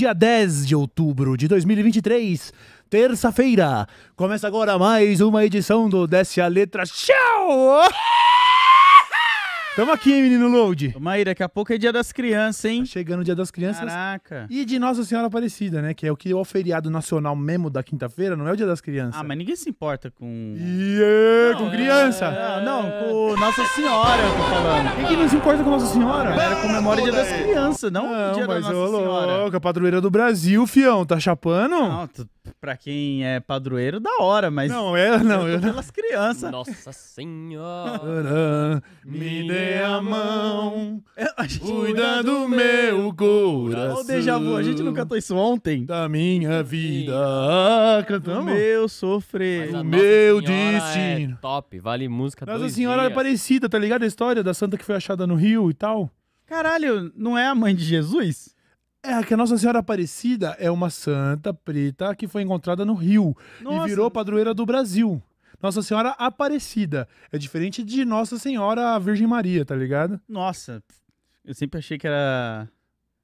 dia 10 de outubro de 2023, terça-feira. Começa agora mais uma edição do Desce a Letra Show! Tamo aqui, menino Load. Maíra, daqui a pouco é dia das crianças, hein? Tá chegando o dia das crianças. Caraca. E de Nossa Senhora Aparecida, né? Que é o que é o feriado nacional mesmo da quinta-feira, não é o dia das crianças. Ah, mas ninguém se importa com. Yeah, não, com criança? É... é não, com Nossa Senhora, eu tô falando. Quem que não se importa com Nossa Senhora? Era comemora o dia das crianças, não, não o dia mas da Nossa ô, Senhora. Louco, a padroeira do Brasil, fião, tá chapando? Não, tu pra quem é padroeiro, da hora, mas. Não, é, não. Eu, eu pelas crianças. Nossa Senhora. Me dê é a mão. Cuida do meu coração. Olha o déjà vu, a gente não cantou isso ontem. Da minha vida. Ah, cantamos? Meu sofrer. O meu é destino. É top, vale música Nossa Senhora é dias. Aparecida, tá ligado? A história da santa que foi achada no rio e tal. Caralho, não é a mãe de Jesus? É, que a Nossa Senhora Aparecida é uma santa preta que foi encontrada no rio Nossa. e virou padroeira do Brasil. Nossa Senhora Aparecida. É diferente de Nossa Senhora Virgem Maria, tá ligado? Nossa, eu sempre achei que era.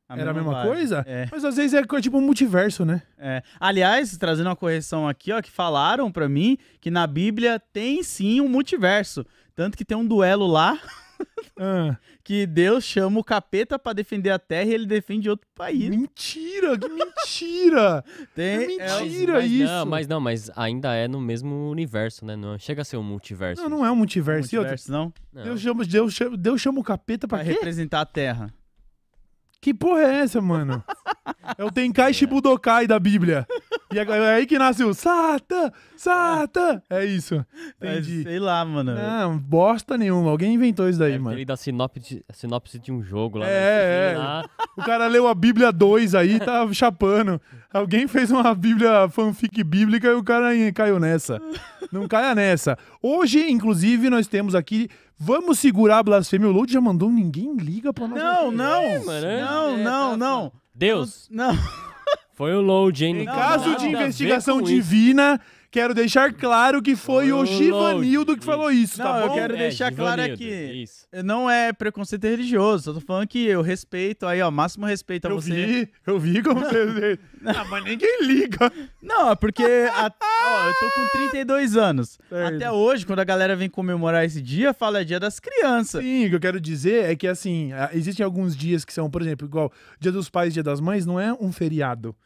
A era mesma a mesma coisa? É. Mas às vezes é tipo um multiverso, né? É. Aliás, trazendo uma correção aqui, ó, que falaram para mim que na Bíblia tem sim um multiverso. Tanto que tem um duelo lá Ah. que Deus chama o capeta para defender a terra e ele defende outro país. Mentira, que mentira! Tem, que é, mentira é, mas isso. Não, mas não, mas ainda é no mesmo universo, né? Não chega a ser um multiverso. Não, não é um multiverso. Um multiverso não. Deus, Chama, Deus, chama, Deus chama o capeta para representar a terra. Que porra é essa, mano? É o Tenkai Shibudokai da Bíblia. E é aí que nasce o Sata, Sata. É isso. É, Entendi. sei lá, mano. Não, bosta nenhuma. Alguém inventou isso daí, é, mano. Ele da sinopse, sinopse de um jogo lá. É, né? é. Lá. O cara leu a Bíblia 2 aí tá chapando. Alguém fez uma Bíblia fanfic bíblica e o cara caiu nessa. Não caia nessa. Hoje, inclusive, nós temos aqui Vamos segurar a blasfêmia. O Load já mandou, ninguém liga pra nós. Não, não, é, é, não, é, não, tá não. Deus. Não. Foi o Load, hein? Em caso de investigação divina, isso. Quero deixar claro que foi oh, o Givanildo que falou isso, tá não, tá bom? eu quero é, deixar Givanildo, claro aqui. Isso. Não é preconceito religioso, Eu tô falando que eu respeito aí, ó, máximo respeito a eu você. Eu vi, eu vi como você... ah, mas ninguém liga. Não, é porque, a... ó, eu tô com 32 anos. Certo. Até hoje, quando a galera vem comemorar esse dia, fala é dia das crianças. Sim, o que eu quero dizer é que, assim, existem alguns dias que são, por exemplo, igual Dia dos Pais e Dia das Mães, não é um feriado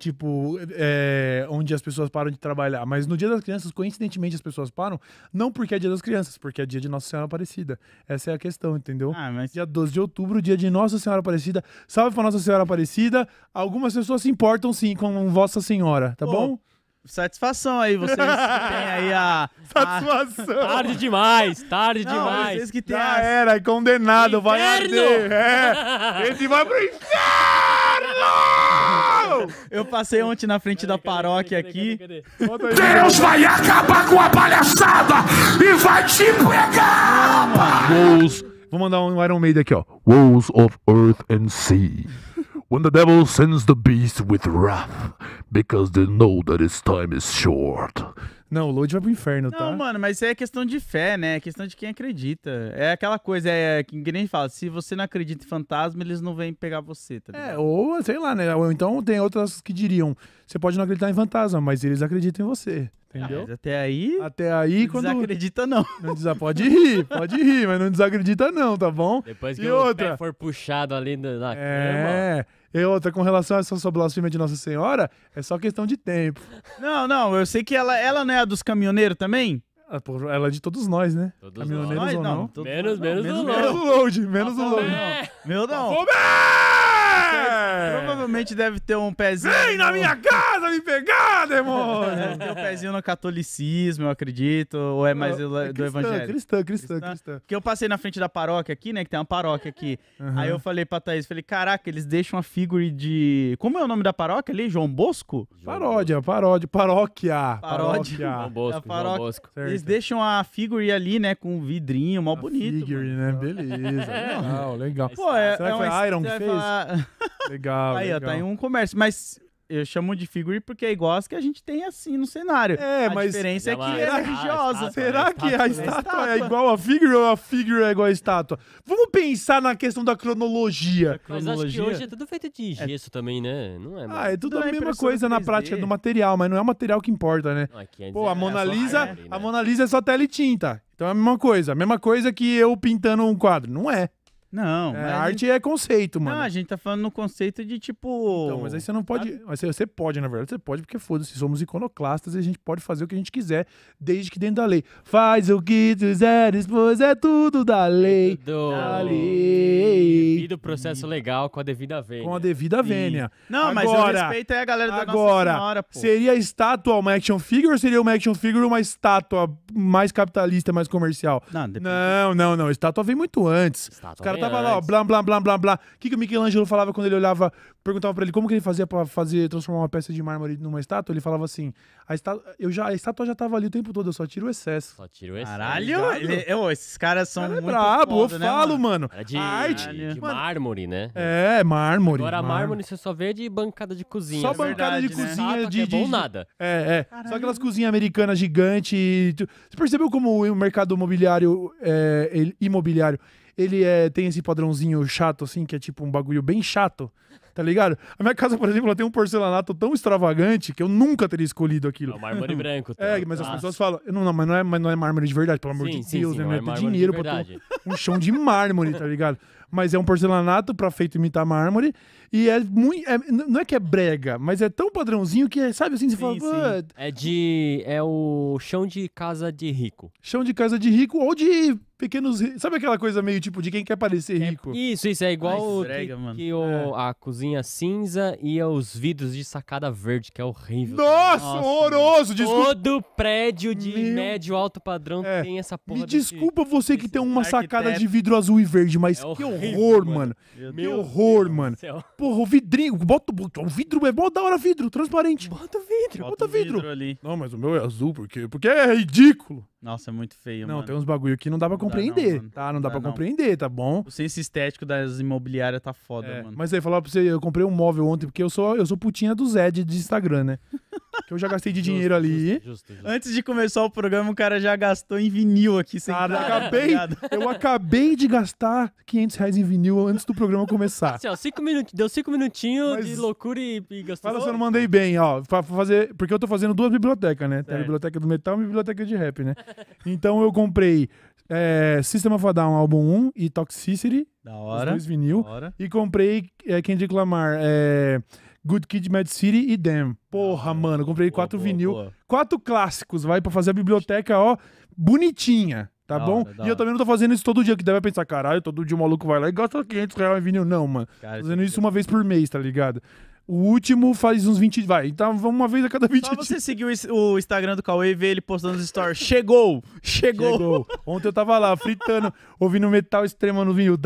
tipo, é, onde as pessoas param de trabalhar. Mas no Dia das Crianças, coincidentemente, as pessoas param, não porque é Dia das Crianças, porque é dia de Nossa Senhora Aparecida. Essa é a questão, entendeu? Ah, mas... Dia 12 de outubro, dia de Nossa Senhora Aparecida. Salve pra Nossa Senhora Aparecida. Algumas pessoas se importam, sim, com Vossa Senhora, tá Pô. bom? Satisfação aí, vocês que têm aí a. Satisfação! A... Tarde demais, tarde Não, demais. Vocês que têm Já as... era, é condenado, inferno! vai arder. É, ele vai pro inferno! Eu passei ontem na frente da paróquia aqui. Deus vai acabar com a palhaçada e vai te pegar! Wolves. Vou mandar um Iron Maiden aqui, ó. Wolves of Earth and Sea. When the devil sends the beast with wrath, because they know that his time is short. Não, o Load vai pro inferno, não, tá? Não, mano, mas é questão de fé, né? É questão de quem acredita. É aquela coisa, é, é que ninguém fala, se você não acredita em fantasma, eles não vêm pegar você, tá é, ligado? É, ou sei lá, né? Ou então tem outras que diriam, você pode não acreditar em fantasma, mas eles acreditam em você. Entendeu? Ah, mas até aí. Até aí, não quando. Desacredita, não. não Pode rir, pode rir, mas não desacredita, não, tá bom? Depois que e o outra... pé for puxado ali na é... cama. É. E outra, com relação a essa sua blasfêmia de Nossa Senhora, é só questão de tempo. Não, não, eu sei que ela, ela não é a dos caminhoneiros também? Ah, ela é de todos nós, né? Todos Caminhoneiros nós. ou não? Menos, menos menos, o menos o Lorde. load, menos o load. Meu não. Ô, Provavelmente deve ter um pezinho. Vem na minha casa me pegar! demônio! Tem o pezinho no catolicismo, eu acredito, ou é mais é, é cristã, do evangelho? Cristã, cristã, cristã, cristã. Porque eu passei na frente da paróquia aqui, né, que tem uma paróquia aqui. Uhum. Aí eu falei pra Thaís, falei, caraca, eles deixam uma figurine. de... Como é o nome da paróquia ali? João Bosco? Paródia, paródia, paróquia. Paródia. João Bosco, é paróquia. João Bosco. Certo. Eles deixam a figure ali, né, com um vidrinho, mal a bonito. figure, mano. né, beleza. É. Legal, legal. Pô, é, Será é que foi Iron que fez? Falar... Legal, Aí, legal. ó, tá em um comércio, mas eu chamo de figure porque é igual as que a gente tem assim no cenário. É, a mas. A diferença é que é, é religiosa. Será né? que é a estátua né? é igual a figure ou a figure é igual a estátua? Vamos pensar na questão da cronologia. Mas acho que hoje é tudo feito de é. gesso é. também, né? Não é, Ah, é tudo a mesma coisa 3D. na prática do material, mas não é o material que importa, né? Não, Pô, a Mona Lisa, a né? Mona Lisa é só tela e tinta. Então é a mesma coisa, a mesma coisa que eu pintando um quadro, não é? Não. É, arte gente... é conceito, mano. Não, a gente tá falando no conceito de tipo. Então, mas aí você não pode. Mas você pode, na verdade, você pode, porque foda-se, somos iconoclastas e a gente pode fazer o que a gente quiser, desde que dentro da lei. Faz o que quiseres, pois é tudo da lei. Do... Da lei. E do processo legal com a devida vênia. Com a devida vênia. E... Não, agora, mas eu respeito aí a galera da agora, senhora, Seria estátua uma action figure ou seria uma action figure uma estátua mais capitalista, mais comercial? Não, depende. não, não, não. Estátua vem muito antes. Estátua Os tava lá, ó, blá, blá, blá, blá, blá. O que, que o Michelangelo falava quando ele olhava, perguntava pra ele como que ele fazia pra fazer, transformar uma peça de mármore numa estátua? Ele falava assim, a estátua, eu já, a estátua já tava ali o tempo todo, eu só tiro o excesso. Só tiro o excesso. Caralho! Tá ele, eu, esses caras são cara é muito brabo, foda, eu né, falo, mano. É de, arte, de, de mano. mármore, né? É, mármore. Agora mármore. você só vê de bancada de cozinha. Só é bancada verdade, de né? cozinha. Né? De, de, é bom nada. É, é. Caralho. Só aquelas cozinhas americanas gigantes. Você percebeu como o mercado imobiliário, é, imobiliário ele é, tem esse padrãozinho chato, assim, que é tipo um bagulho bem chato, tá ligado? A minha casa, por exemplo, ela tem um porcelanato tão extravagante que eu nunca teria escolhido aquilo. É um mármore branco. Tá? É, mas Nossa. as ah. pessoas falam, não, não, mas não é, mas não é mármore de verdade, pelo amor sim, de sim, Deus, sim, né? É, é ter dinheiro pra ter um chão de mármore, tá ligado? Mas é um porcelanato pra feito imitar mármore e é muito. É, não é que é brega, mas é tão padrãozinho que, é, sabe assim, você fala. É, é de. É o chão de casa de rico. Chão de casa de rico ou de pequenos. Sabe aquela coisa meio tipo de quem quer parecer é rico? É, isso, isso. É igual brega, que, que o, é. a cozinha cinza e os vidros de sacada verde, que é horrível. Nossa, Nossa horroroso! Desculpa. Todo prédio de Meu... médio alto padrão tem essa porra. Me desculpa você que tem uma arquiteto. sacada de vidro azul e verde, mas que horror, mano. Que horror, mano. Que horror, mano porra, o vidrinho. Bota, o vidro, é mó da hora vidro, transparente. Bota o vidro, bota, bota vidro. vidro ali. Não, mas o meu é azul, porque, porque é ridículo. Nossa, é muito feio, Não, mano. tem uns bagulho que não dá pra não compreender, dá não, tá? Não dá, dá pra não. compreender, tá bom? O senso estético das imobiliárias tá foda, é, mano. Mas aí, falar pra você, eu comprei um móvel ontem, porque eu sou, eu sou putinha do Zed de Instagram, né? que eu já gastei de dinheiro ali. Justo, justo, Antes de começar o programa, o cara já gastou em vinil aqui, sem Cara, eu acabei, tá eu acabei de gastar 500 reais em vinil antes do programa começar. Assim, ó, cinco minutos, deu cinco minutinhos de loucura e, e gastou. Fala se eu não mandei bem, ó. Pra fazer, porque eu tô fazendo duas bibliotecas, né? Tem a biblioteca do metal e a biblioteca de rap, né? Então eu comprei é, System of a Down, álbum 1 e Toxicity. Da hora. Os dois vinil. Hora. E comprei é, Kendrick Lamar, é, Good Kid, Mad City e Damn. Porra, ah, mano, comprei boa, quatro boa, vinil. Boa. Quatro clássicos, vai, pra fazer a biblioteca, ó, bonitinha. Tá da bom? Hora, e eu também não tô fazendo isso todo dia, que deve pensar, caralho, todo dia o maluco vai lá e gasta 500 reais em vinil. Não, mano. Cara, tô fazendo isso uma vez por mês, tá ligado? O último faz uns 20. Vai, então uma vez a cada 20 Só dias. você seguiu o Instagram do Cauê e vê ele postando os stories. Chegou! Chegou! Chegou. Ontem eu tava lá, fritando, ouvindo metal extremo no vinil.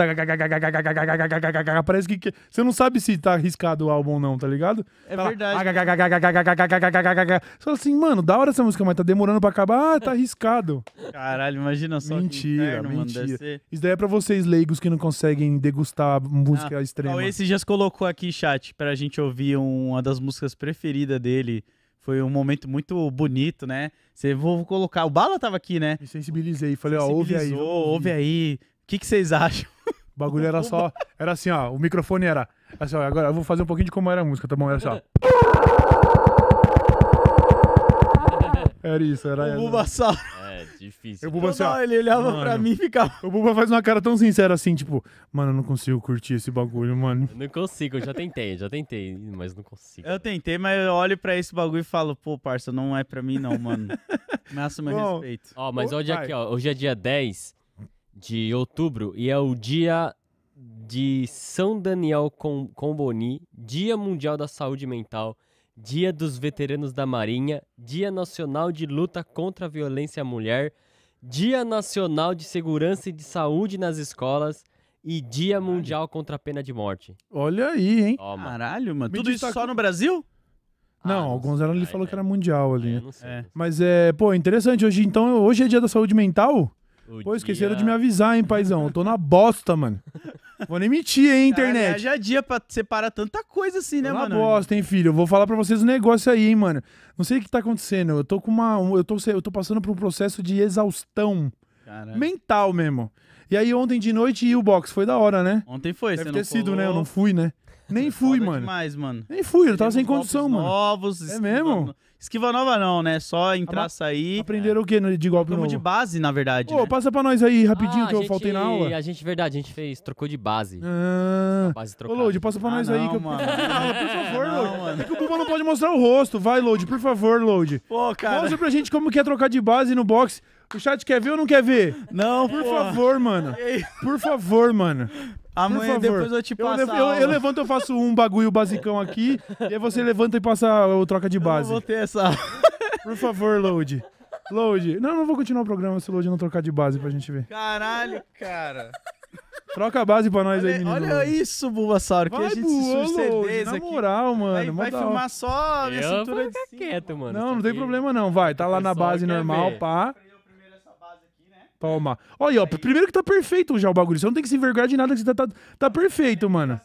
Parece que. Você não sabe se tá arriscado o álbum ou não, tá ligado? É tá verdade. Lá. Você fala assim, mano, da hora essa música, mas tá demorando pra acabar. Ah, tá arriscado. Caralho, imagina só. Mentira, mentira. Mano, ser... Isso daí é pra vocês leigos que não conseguem degustar música ah, extrema. Então, esse dias colocou aqui, chat, pra gente ouvir ouvi uma das músicas preferidas dele. Foi um momento muito bonito, né? Você vou colocar. O Bala tava aqui, né? Me sensibilizei. Falei, ó, ouve aí. Ouve aí. O que, que vocês acham? O bagulho era só. Era assim, ó. O microfone era. Assim, ó, agora eu vou fazer um pouquinho de como era a música, tá bom? Era assim, ó. Era isso, era. O difícil. O Buba, então assim, ó, ele olhava mano, pra mim e ficava. O Buba faz uma cara tão sincera assim, tipo, mano, eu não consigo curtir esse bagulho, mano. não consigo, eu já tentei, já tentei, mas não consigo. Eu tentei, mas eu olho pra esse bagulho e falo, pô, parça, não é pra mim não, mano. massa meu Bom, respeito. Ó, mas hoje é aqui, ó, hoje é dia 10 de outubro e é o dia de São Daniel Com Comboni, Dia Mundial da Saúde Mental. Dia dos Veteranos da Marinha, Dia Nacional de Luta contra a Violência à Mulher, Dia Nacional de Segurança e de Saúde nas Escolas e Dia Caralho. Mundial contra a Pena de Morte. Olha aí, hein? Toma. Caralho, mano. Me Tudo isso só com... no Brasil? Não, ah, o Gonzalo ele falou que era mundial ali. É, sei, é. Mas é, pô, interessante. Hoje, então, hoje é dia da saúde mental? O Pô, esqueceram dia- de me avisar, hein, paizão. Eu tô na bosta, mano. Vou nem mentir, hein, internet. Já é dia pra separar tanta coisa assim, né, Tô na bosta, hein, filho. Eu vou falar pra vocês um negócio aí, hein, mano. Não sei o que tá acontecendo. Eu tô com uma. Eu tô, eu tô passando por um processo de exaustão mental mesmo. E aí, ontem de noite, e o box foi da hora, né? Ontem foi, Deve você não ter sido, né? Eu não fui, né? Nem fui, mano. demais, mano. Nem fui, eu tava sem condição, mano. Novos, É mesmo? Esquiva nova não, né? Só entrar, sair. Aprenderam o quê de golpe Turma novo? de base, na verdade. Pô, né? passa pra nós aí rapidinho Ah, que eu faltei na aula. A gente, verdade, a gente fez, trocou de base. Ah. Base Ô, trocada. Load, passa pra Ah, nós aí. Ah, que eu... por favor, Não, Load. mano. É que o Buba não pode mostrar o rosto. Vai, Load, por favor, Load. Pô, cara. Mostra pra gente como que é trocar de base no boxe. O chat quer ver ou não quer ver? Não, por favor, mano. Por favor, mano. Amanhã depois eu te passo. Eu, eu, eu, levanto, eu faço um bagulho basicão aqui, e aí você levanta e passa o troca de base. Eu vou ter essa. Por favor, load. Load. Não, não vou continuar o programa se o load não trocar de base pra gente ver. Caralho, cara. Troca a base pra nós olha, aí, menino. Olha isso, Bulbasaur, que vai, a gente buô, se load, Na moral, aqui. mano. vai filmar só a minha cintura de quieto, mano. Não, não tem problema não, vai. Tá lá na base normal, ver. pá. Toma. Olha, ó, primeiro que tá perfeito já o bagulho. Você não tem que se envergonhar de nada, que você tá, tá, tá perfeito, mano.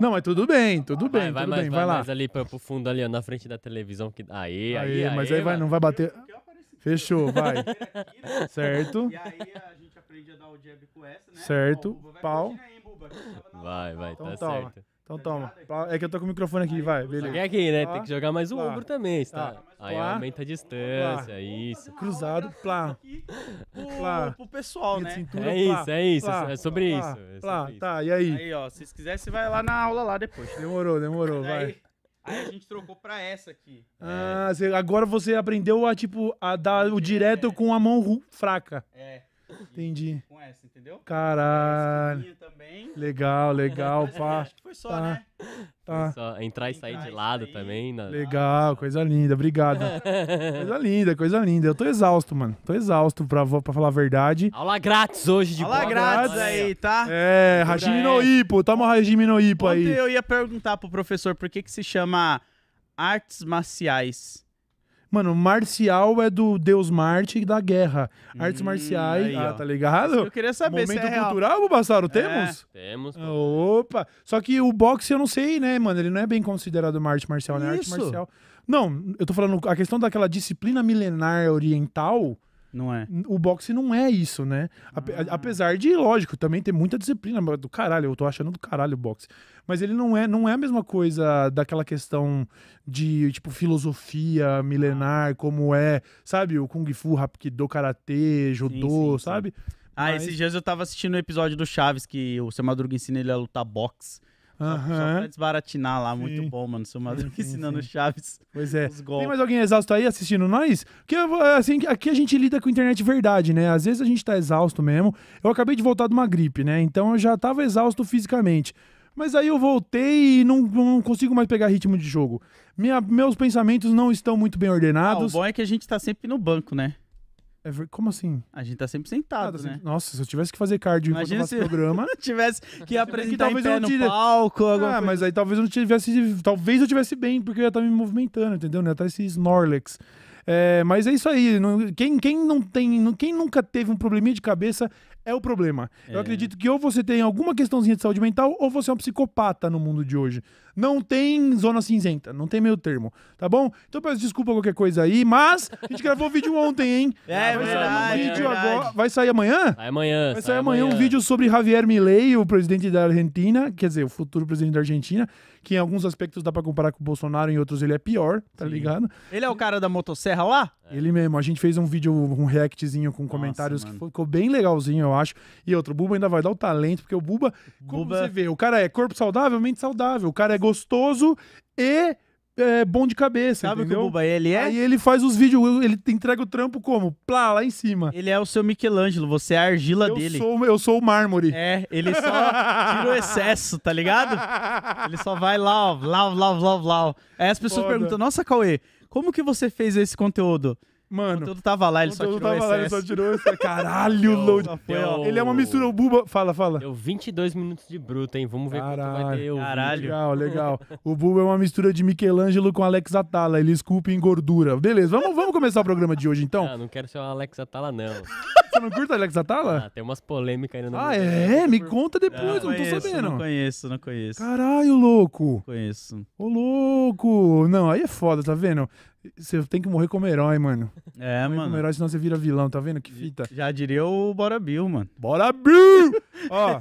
Não, mas tudo bem, tudo bem, vai, tudo mais, bem, vai, vai lá. Mais ali pra, pro fundo ali, ó, na frente da televisão. Que... Aí, aí, aí. Mas aí, aí vai, não vai bater. Fechou, vai. certo. E aí a gente aprende a dar o jab com essa, né? Certo. Ó, vai pau. Aí, vai, vai, tá então, tá, tá certo. Ó. Então tá toma. É que eu tô com o microfone aqui, aí, vai, beleza. Joguei aqui, né? Plá, Tem que jogar mais o plá, ombro também, está. Plá, tá. aí aumenta a distância, isso. Cruzado, plá. Plá. Pro, pro pessoal, né? Cintura, é isso, é isso, é sobre isso. É plá, tá, e aí? Aí, ó, se quiser, você vai lá na aula lá depois. Demorou, demorou, vai. Aí a gente trocou pra essa aqui. Ah, é. agora você aprendeu a, tipo, a dar o direto é. com a mão fraca. É. Entendi. Com essa, entendeu? Caralho. Também. Legal, legal, pá. Acho que foi só, tá. né? Tá. Só entrar e sair entrar de lado sair. também. Na... Né? Legal, coisa linda, obrigado. coisa linda, coisa linda. Eu tô exausto, mano. Tô exausto, pra, pra falar a verdade. Aula grátis hoje de Aula boa. grátis aí, tá? É, Hajime no Ipo. Toma o Hajime no Ipo aí. Eu ia perguntar pro professor por que que se chama artes marciais. Mano, marcial é do deus Marte e da guerra. Artes hum, marciais, aí, ah, tá ligado? eu queria saber Momento se é cultural, Bubassaro, é, temos? Temos. Opa! Só que o boxe eu não sei, né, mano? Ele não é bem considerado arte marcial, né? Isso. Arte marcial. Não, eu tô falando a questão daquela disciplina milenar oriental. Não é. O boxe não é isso, né? Ah. Apesar de, lógico, também ter muita disciplina do caralho. Eu tô achando do caralho o boxe mas ele não é, não é a mesma coisa daquela questão de, tipo, filosofia milenar, ah. como é, sabe, o Kung Fu, Hapkido, Karatê, Judô, sim, sim, sabe? Sim. Ah, mas... esses dias eu tava assistindo o um episódio do Chaves que o Seu Madruga ensina ele a lutar boxe. Uhum. Só pra desbaratinar lá, sim. muito bom, mano. Seu Madruga ensinando sim. Chaves. Pois é. Tem mais alguém exausto aí assistindo nós? Porque é assim, aqui a gente lida com internet verdade, né? Às vezes a gente tá exausto mesmo. Eu acabei de voltar de uma gripe, né? Então eu já tava exausto fisicamente. Mas aí eu voltei e não, não consigo mais pegar ritmo de jogo. Minha, meus pensamentos não estão muito bem ordenados. Ah, o bom é que a gente tá sempre no banco, né? É como assim? A gente tá sempre sentado, ah, tá né? Nossa, se eu tivesse que fazer cardio Imagina enquanto eu faço programa... tivesse que apresentar que em pé no tira... palco... Ah, mas aí talvez eu não tivesse... Talvez eu tivesse bem, porque eu ia estar tá me movimentando, entendeu? Né? Até esse Snorlax. É, mas é isso aí. Quem, quem, não tem, quem nunca teve um probleminha de cabeça é o problema. É. Eu acredito que ou você tem alguma questãozinha de saúde mental ou você é um psicopata no mundo de hoje. Não tem zona cinzenta, não tem meio termo, tá bom? Então peço desculpa qualquer coisa aí, mas a gente gravou vídeo ontem, hein? É, ah, vai verdade, sair um vídeo é agora. Vai sair amanhã? Vai amanhã. Vai sair amanhã, amanhã um vídeo sobre Javier Milei, o presidente da Argentina, quer dizer, o futuro presidente da Argentina que em alguns aspectos dá para comparar com o Bolsonaro, em outros ele é pior, tá Sim. ligado? Ele é o cara da motosserra lá? É. Ele mesmo. A gente fez um vídeo, um reactzinho com comentários que ficou bem legalzinho, eu acho. E outro, o Buba ainda vai dar o talento, porque o Buba, Buba... como você vê, o cara é corpo saudável, mente saudável, o cara é gostoso e é, bom de cabeça, Sabe entendeu? o que o Buba ele é? Aí ele faz os vídeos, ele entrega o trampo como? Plá, lá em cima. Ele é o seu Michelangelo, você é a argila eu dele. Sou, eu sou o mármore. É, ele só tira o excesso, tá ligado? Ele só vai lá, ó, lá, lá, lá, lá. Aí as pessoas Foda. perguntam, nossa, Cauê, como que você fez esse conteúdo? Mano. Tudo tava lá, ele só tirou tava lá, ele só tirou esse. Caralho, load. Ele é uma mistura o Buba. Fala, fala. Deu 22 minutos de bruto, hein? Vamos ver Caralho. quanto vai ter Caralho. Legal, legal. O Buba é uma mistura de Michelangelo com Alex Atala. Ele esculpe em gordura. Beleza, vamos, vamos começar o programa de hoje então? Não, ah, não quero ser o Alex Atala, não. Você não curta Alex Atala? Ah, tem umas polêmicas ainda no Ah, é? Me conta depois, não, não, conheço, tô sabendo. Não conheço, não conheço. Caralho, louco. Não conheço. Ô, louco. Não, aí é foda, tá vendo? Você tem que morrer como herói, mano. É, morrer mano. Como herói, senão você vira vilão, tá vendo que fita? Já diria o Bora Bill, mano. Bora Bill! Ó,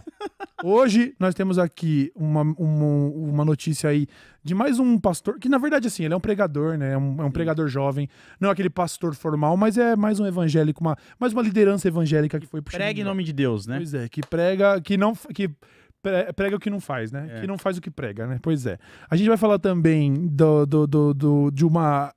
hoje nós temos aqui uma, uma, uma, notícia aí de mais um pastor, que na verdade, assim, ele é um pregador, né? É um, é um pregador jovem. Não é aquele pastor formal, mas é mais um evangélico, uma, mais uma liderança evangélica que foi puxada. Prega em nome de Deus, né? Pois é, que prega, que não. Que, prega o que não faz, né? É. Que não faz o que prega, né? Pois é. A gente vai falar também do, do, do, do de uma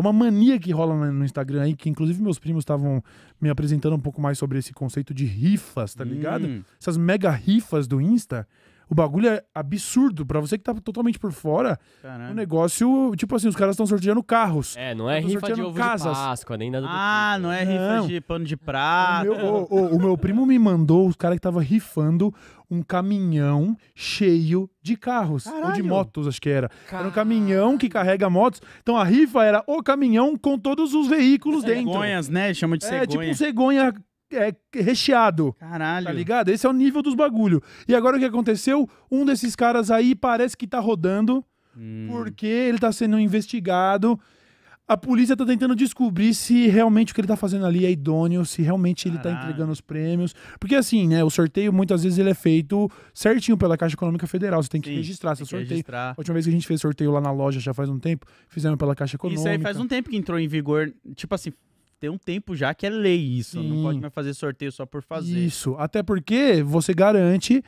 é uma mania que rola no Instagram aí, que inclusive meus primos estavam me apresentando um pouco mais sobre esse conceito de rifas, tá ligado? Hum. Essas mega rifas do Insta. O bagulho é absurdo. Pra você que tá totalmente por fora, Caramba. o negócio, tipo assim, os caras estão sorteando carros. É, não é rifa de ovo casas. de Páscoa, nem nada Ah, tipo. não é rifa não. de pano de prata. O meu, o, o, o meu primo me mandou, os caras que tava rifando um caminhão cheio de carros. Caralho. Ou de motos, acho que era. Caralho. Era um caminhão que carrega motos. Então a rifa era o caminhão com todos os veículos dentro. Cegonhas, né? Chama de cegonha. É, tipo um cegonha é, é, recheado. Caralho. Tá ligado? Esse é o nível dos bagulho. E agora o que aconteceu? Um desses caras aí parece que tá rodando, hum. porque ele tá sendo investigado. A polícia tá tentando descobrir se realmente o que ele tá fazendo ali é idôneo, se realmente Caralho. ele tá entregando os prêmios. Porque assim, né, o sorteio muitas vezes ele é feito certinho pela Caixa Econômica Federal. Você tem que Sim, registrar seu sorteio. Registrar. A última vez que a gente fez sorteio lá na loja já faz um tempo, fizemos pela Caixa Econômica. Isso aí faz um tempo que entrou em vigor, tipo assim, tem um tempo já que é lei isso. Sim. Não pode mais fazer sorteio só por fazer. Isso. Até porque você garante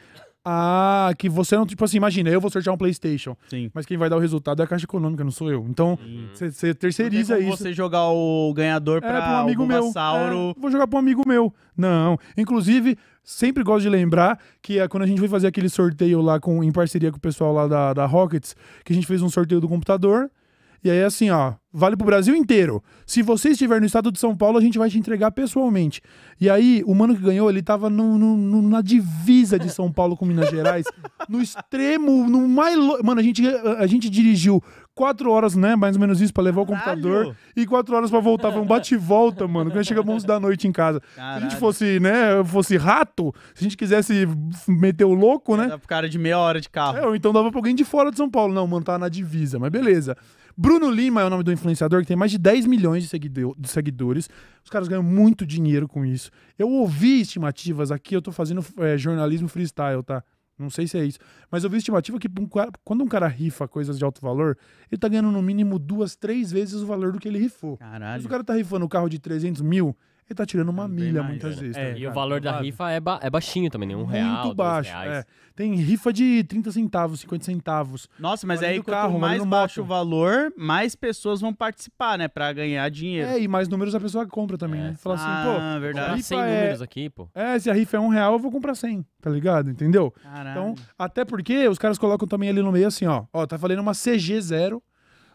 a que você não. Tipo assim, imagina, eu vou sortear um PlayStation. Sim. Mas quem vai dar o resultado é a Caixa Econômica, não sou eu. Então, você terceiriza isso. você jogar o ganhador para é, pra um amigo meu. Sauro. É, vou jogar para um amigo meu. Não. Inclusive, sempre gosto de lembrar que é quando a gente foi fazer aquele sorteio lá com, em parceria com o pessoal lá da, da Rockets, que a gente fez um sorteio do computador e aí, assim, ó, vale pro Brasil inteiro. Se você estiver no estado de São Paulo, a gente vai te entregar pessoalmente. E aí, o mano que ganhou, ele tava no, no, no, na divisa de São Paulo com Minas Gerais, no extremo, no mais. Lo... Mano, a gente, a gente dirigiu quatro horas, né? Mais ou menos isso, pra levar o computador. E quatro horas pra voltar. Foi um bate-volta, mano. Quando chegamos 11 da noite em casa. Caralho. Se a gente fosse, né? Fosse rato, se a gente quisesse meter o louco, né? Dá pro cara de meia hora de carro. É, ou então dava pra alguém de fora de São Paulo. Não, mano, tá na divisa. Mas beleza. Bruno Lima é o nome do influenciador que tem mais de 10 milhões de, seguido, de seguidores. Os caras ganham muito dinheiro com isso. Eu ouvi estimativas aqui, eu tô fazendo é, jornalismo freestyle, tá? Não sei se é isso. Mas eu vi estimativa que um cara, quando um cara rifa coisas de alto valor, ele tá ganhando no mínimo duas, três vezes o valor do que ele rifou. Caralho. Mas o cara tá rifando o um carro de 300 mil ele tá tirando uma é milha mais, muitas né? vezes. É, tá e o valor da rifa é, ba é baixinho também, nenhum né? Muito real. Muito baixo. É. Tem rifa de 30 centavos, 50 centavos. Nossa, mas aí quanto carro, mais baixo moto. o valor, mais pessoas vão participar, né? Pra ganhar dinheiro. É, e mais números a pessoa compra também, né? é. né? Fala assim, ah, assim, pô, verdade. 100 é... números aqui, pô. É, se a rifa é um real, eu vou comprar 100, tá ligado? Entendeu? Caralho. Então, até porque os caras colocam também ali no meio assim, ó. Ó, tá falando uma CG0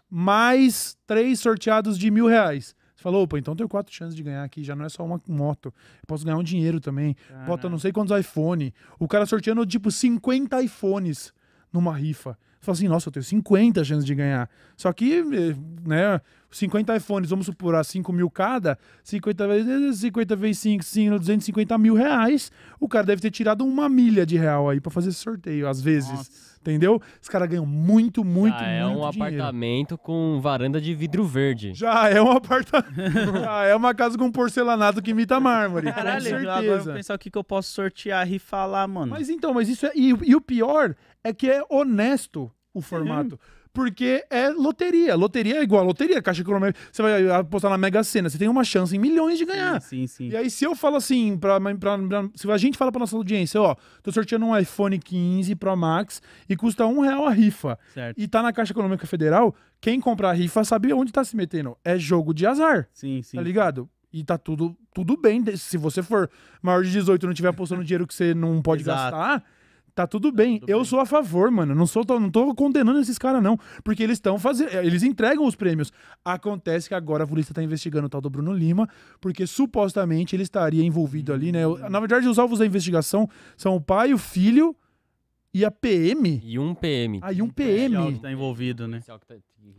mais três sorteados de mil reais. Você falou, opa, então tenho quatro chances de ganhar aqui, já não é só uma moto. Eu posso ganhar um dinheiro também. Caramba. Ah, bota não sei quantos iPhone. O cara sorteando, tipo, 50 iPhones numa rifa. Você fala assim, nossa, eu tenho 50 chances de ganhar. Só que, eh, né, 50 iPhones, vamos supor, a 5 mil cada, 50 vezes, 50 vezes 5, 5, 250 mil reais. O cara deve ter tirado uma milha de real aí para fazer esse sorteio, às vezes. Nossa. Entendeu? Os caras ganham muito, muito, Já ah, é muito. É um dinheiro. apartamento com varanda de vidro verde. Já é um apartamento. já é uma casa com porcelanato que imita mármore. Caralho, com certeza. agora vou pensar o que, que eu posso sortear e falar, mano. Mas então, mas isso é. E, e o pior é que é honesto o formato. porque é loteria. Loteria é igual a loteria, caixa econômica. Você vai apostar na Mega Sena, você tem uma chance em milhões de ganhar. Sim, sim, sim. E aí, se eu falo assim, pra, pra, pra, se a gente fala pra nossa audiência, ó, tô sorteando um iPhone 15 Pro Max e custa um real a rifa. Certo. E tá na Caixa Econômica Federal, quem comprar a rifa sabe onde tá se metendo. É jogo de azar. Sim, sim. Tá ligado? E tá tudo, tudo bem. Se você for maior de 18 e não tiver apostando dinheiro que você não pode Exato. gastar Tá tudo bem. Tá tudo eu bem. sou a favor, mano. Não, sou, não tô condenando esses caras, não. Porque eles estão fazendo. Eles entregam os prêmios. Acontece que agora a polícia tá investigando o tal do Bruno Lima, porque supostamente ele estaria envolvido ali, né? Na verdade, os alvos da investigação são o pai, o filho e a PM. E um PM. Aí ah, e um é, é PM. O que tá envolvido, né? É tá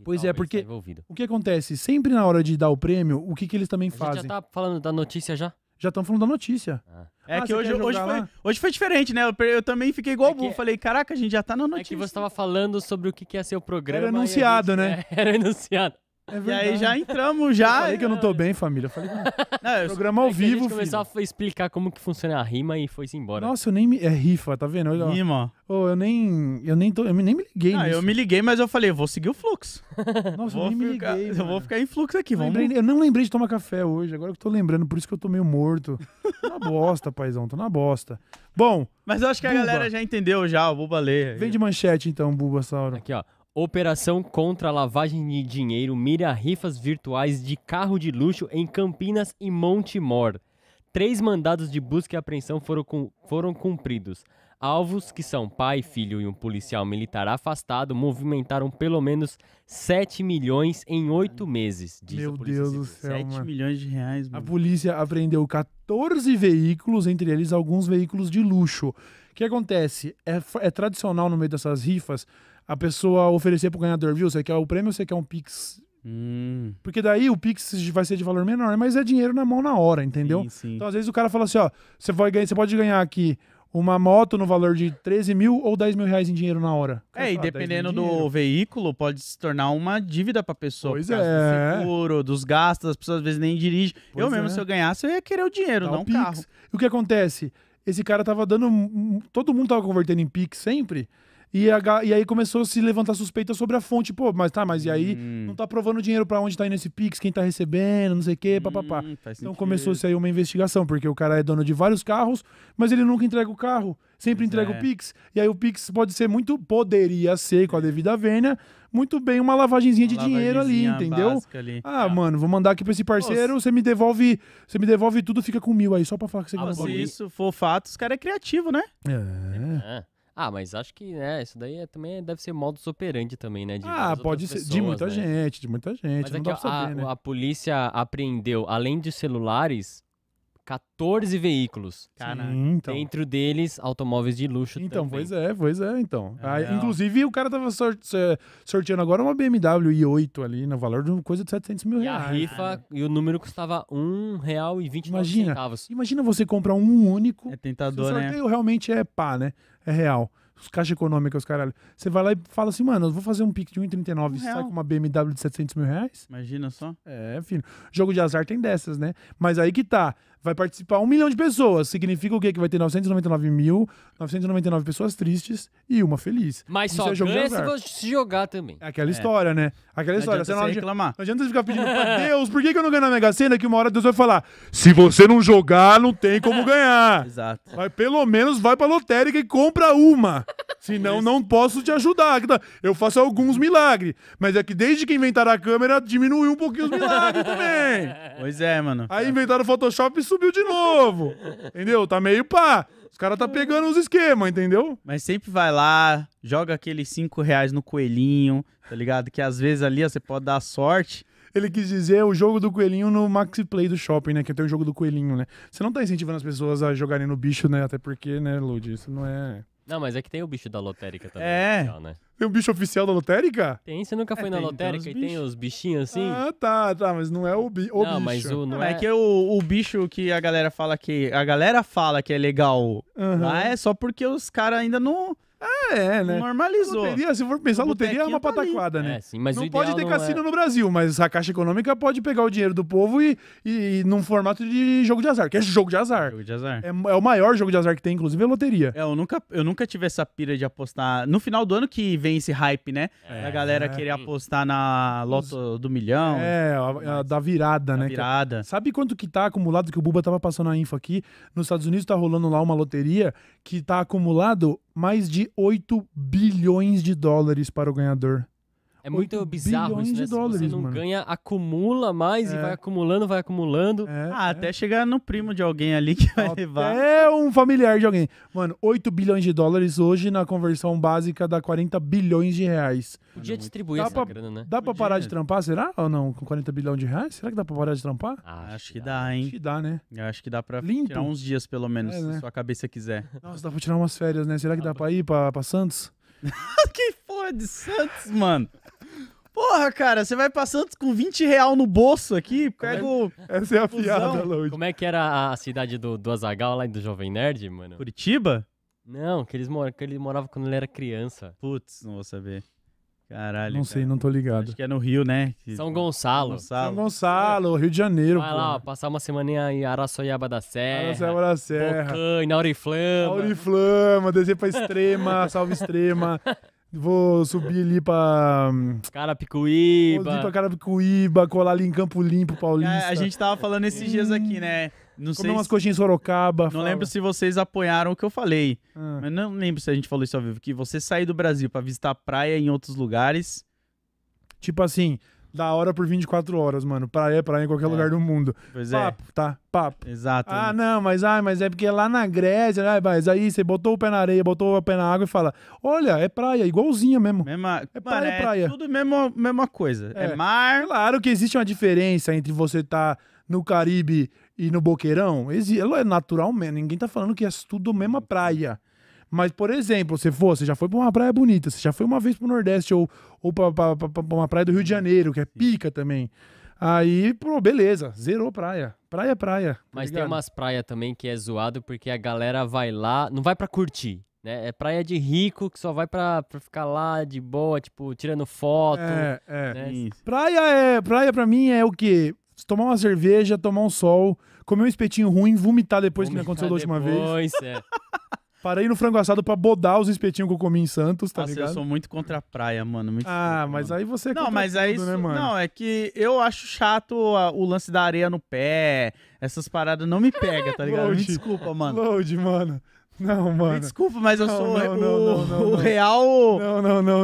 pois é, tá porque. o que acontece? Sempre na hora de dar o prêmio, o que, que eles também a fazem? já tá falando da notícia já? Já estão falando da notícia. Ah. É ah, que hoje, hoje, foi, hoje, foi, diferente, né? Eu, eu também fiquei igual é o Bu. Falei, caraca, a gente já tá na notícia. É que você tava falando sobre o que, que ia é ser o programa. Era anunciado, gente, né? É, era anunciado. É e aí já entramos já. Eu falei que eu não tô bem, família. Eu falei, não, eu programa ao vivo. A gente começou filho. a explicar como que funciona a rima e foi embora. Nossa, eu nem me... É rifa, tá vendo? Eu, rima. Oh, eu nem. Eu nem tô. Eu nem me liguei. Não, nisso. eu me liguei, mas eu falei, eu vou seguir o fluxo. Nossa, vou eu nem ficar, me liguei. Eu vou ficar em fluxo aqui, vamos. Lembrei, eu não lembrei de tomar café hoje, agora que eu tô lembrando, por isso que eu tô meio morto. tô na bosta, paizão, tô na bosta. Bom. Mas eu acho que Buba. a galera já entendeu já, o Buba lê. Vem de manchete então, Buba Sauro. Aqui, ó. Operação contra a lavagem de dinheiro mira rifas virtuais de carro de luxo em Campinas e Monte Mor. Três mandados de busca e apreensão foram, foram cumpridos. Alvos, que são pai, filho e um policial militar afastado, movimentaram pelo menos 7 milhões em oito meses. Meu Deus Civil. do céu. 7 mano. milhões de reais. Mano. A polícia apreendeu 14 veículos, entre eles alguns veículos de luxo. O que acontece? É, é tradicional no meio dessas rifas a pessoa oferecer pro ganhador, viu? Você quer o prêmio ou você quer um Pix? Hum. Porque daí o Pix vai ser de valor menor, mas é dinheiro na mão na hora, entendeu? Sim, sim. Então, às vezes, o cara fala assim: ó, você, vai ganhar, você pode ganhar aqui uma moto no valor de 13 mil ou 10 mil reais em dinheiro na hora. É, e dependendo do veículo, pode se tornar uma dívida pra pessoa. Pois é. Do é. seguro, dos gastos, as pessoas às vezes nem dirigem. Pois eu mesmo, é. se eu ganhasse, eu ia querer o dinheiro, Dá não o Pix. carro. E o que acontece? Esse cara tava dando. Todo mundo tava convertendo em Pix sempre. E, a, e aí começou a se levantar suspeita sobre a fonte. Pô, mas tá, mas e aí hum. não tá provando dinheiro para onde tá indo esse Pix, quem tá recebendo, não sei o quê, hum, papapá. Hum, então começou-se aí uma investigação, porque o cara é dono de vários carros, mas ele nunca entrega o carro. Sempre pois entrega é. o Pix. E aí o Pix pode ser muito, poderia ser, com a devida vênia, muito bem uma lavagenzinha uma de dinheiro ali, entendeu? Ali. Ah, mano, vou mandar aqui pra esse parceiro, você me devolve, você me devolve tudo, fica com mil aí, só pra falar que você ah, Se isso for fato, os caras é criativo, né? É. é. Ah, mas acho que, né, isso daí é, também é, deve ser modus operandi também, né? ah, pode ser. Pessoas, de muita né? gente, de muita gente. Mas não é dá pra saber, a, né? a polícia apreendeu, além de celulares, 14 veículos. Caraca. então. Dentro deles, automóveis de luxo Então, também. pois é, pois é, então. É Aí, ah, inclusive, o cara tava sorte, sorteando agora uma BMW i8 ali, no valor de uma coisa de 700 mil e reais. a rifa, cara. e o número custava R$1,29. Imagina, vinte imagina você comprar um único. É tentador, né? O sorteio realmente é pá, né? É real os caixa econômica, os caralho. Você vai lá e fala assim, mano, eu vou fazer um pique de 1,39 e sai com uma BMW de 700 mil reais? Imagina só. É, filho. Jogo de azar tem dessas, né? Mas aí que tá vai participar um milhão de pessoas. Significa o quê? Que vai ter 999 mil, 999 pessoas tristes e uma feliz. Mas Isso só é ganha se você jogar também. É aquela é. história, né? Aquela não história. Adianta você não, adianta, reclamar. não adianta você ficar pedindo pra Deus, por que, eu não ganho na Mega Sena? Que uma hora Deus vai falar, se você não jogar, não tem como ganhar. Exato. Mas pelo menos vai pra lotérica e compra uma. Senão não posso te ajudar. Tá, eu faço alguns milagres. Mas é que desde que inventaram a câmera, diminuiu um pouquinho os milagres também. Pois é, mano. Aí inventaram o Photoshop subiu de novo. entendeu? Tá meio pá. Os caras tá pegando os esquemas, entendeu? Mas sempre vai lá, joga aqueles 5 reais no coelhinho, tá ligado? Que às vezes ali ó, você pode dar sorte. Ele quis dizer o jogo do coelhinho no Maxi Play do shopping, né? Que tem o jogo do coelhinho, né? Você não tá incentivando as pessoas a jogarem no bicho, né? Até porque, né, Lud, isso não é. Não, mas é que tem o bicho da lotérica também. É. Oficial, né? Tem o bicho oficial da lotérica? Tem, você nunca é, foi é, na lotérica e tem os bichinhos assim? Ah, tá, tá, mas não é o, bi o não, bicho. Mas o, não, é... é... que o, o, bicho que a galera fala que. A galera fala que é legal uhum. lá é só porque os caras ainda não. Ah, é, né? Normalizou. Loteria, se for pensar, loteria é uma tá pataquada, né? É, sim, mas não pode ter não cassino é... no Brasil, mas a Caixa Econômica pode pegar o dinheiro do povo e, e, e num formato de jogo de azar, que é jogo de azar. Jogo de azar. É, é, o maior jogo de azar que tem, inclusive, é loteria. É, eu, nunca, eu nunca tive essa pira de apostar. No final do ano que vem esse hype, né? É, a galera é. querer apostar na loto do milhão. É, a, a, da virada, da né? Virada. sabe quanto que tá acumulado que o Buba tava passando a info aqui? Nos Estados Unidos tá rolando lá uma loteria que tá acumulado mais de 8 bilhões de dólares para o ganhador. É muito bizarro isso, né? Se dólares, você não mano. ganha, acumula mais é. e vai acumulando, vai acumulando. É, ah, é. até chegar no primo de alguém ali que vai até levar. É um familiar de alguém. Mano, 8 bilhões de dólares hoje na conversão básica dá 40 bilhões de reais. Podia é distribuir essa pra, grana, né? Dá Podia. pra parar de trampar, será? Ou não? Com 40 bilhões de reais? Será que dá pra parar de trampar? Ah, acho que dá, hein? Acho que dá, né? Eu acho que dá pra Limpo. tirar uns dias, pelo menos, é, né? se né? sua cabeça quiser. Nossa, dá pra tirar umas férias, né? Será que dá, dá pra... pra ir pra, pra Santos? que foda de Santos, mano? Porra, cara, você vai passando com 20 real no bolso aqui, é pega Essa é a piada, Como é que era a cidade do, do Azagal lá do Jovem Nerd, mano? Curitiba? Não, que, eles mor que ele morava quando ele era criança. Putz, não vou saber. Caralho. Não sei, cara. não tô ligado. Acho que é no Rio, né? São Gonçalo. Gonçalo. São Gonçalo, Rio de Janeiro. Vai pô. lá, ó, passar uma semana em Araçoiaba da Serra. Araçoiaba da Serra. Pocã, na Auriflama. Auriflama, Desenho pra Extrema, salve Extrema. Vou subir ali pra. Hum, Carapicuíba. Vou subir pra Carapicuíba, colar ali em Campo Limpo, Paulista. É, a gente tava falando esses dias aqui, né? Não Comer umas se... coxinhas Sorocaba. Não fala. lembro se vocês apoiaram o que eu falei. Ah. Mas não lembro se a gente falou isso ao vivo. Que você sair do Brasil para visitar praia em outros lugares. Tipo assim, da hora por 24 horas, mano. Praia é praia em qualquer é. lugar do mundo. Pois é. papo, é. tá? Papo. Exato. Ah, não, mas, ah, mas é porque lá na Grécia, né? mas aí você botou o pé na areia, botou o pé na água e fala: olha, é praia, igualzinha mesmo. Mesma... É praia, mano, é, é praia. É tudo mesmo, mesma coisa. É. é. mar. Claro que existe uma diferença entre você tá no Caribe e no Boqueirão. é natural mesmo. Ninguém tá falando que é tudo mesma praia. Mas, por exemplo, você for, você já foi pra uma praia bonita, você já foi uma vez pro Nordeste ou, ou pra, pra, pra, pra uma praia do Rio de Janeiro, que é pica também. Aí, pô, beleza, zerou praia. Praia, praia. Tá Mas ligado? tem umas praias também que é zoado porque a galera vai lá, não vai pra curtir. Né? É praia de rico que só vai pra, pra ficar lá de boa, tipo, tirando foto. É, é. Né? Praia é. Praia pra mim é o quê? Tomar uma cerveja, tomar um sol, comer um espetinho ruim, vomitar depois vomitar que me aconteceu da última depois, vez. É. Parei no frango assado pra bodar os espetinhos que eu comi em Santos, tá Nossa, ligado? eu sou muito contra a praia, mano. muito Ah, mas mano. aí você é Não, mas aí. isso, né, mano? Não, é que eu acho chato a- o lance da areia no pé. Essas paradas não me pega, tá ligado? Me desculpa, mano. Load, mano. Não, mano Me desculpa, mas eu Não, sou não, o, não, não, não, o não. real. Não, não, não.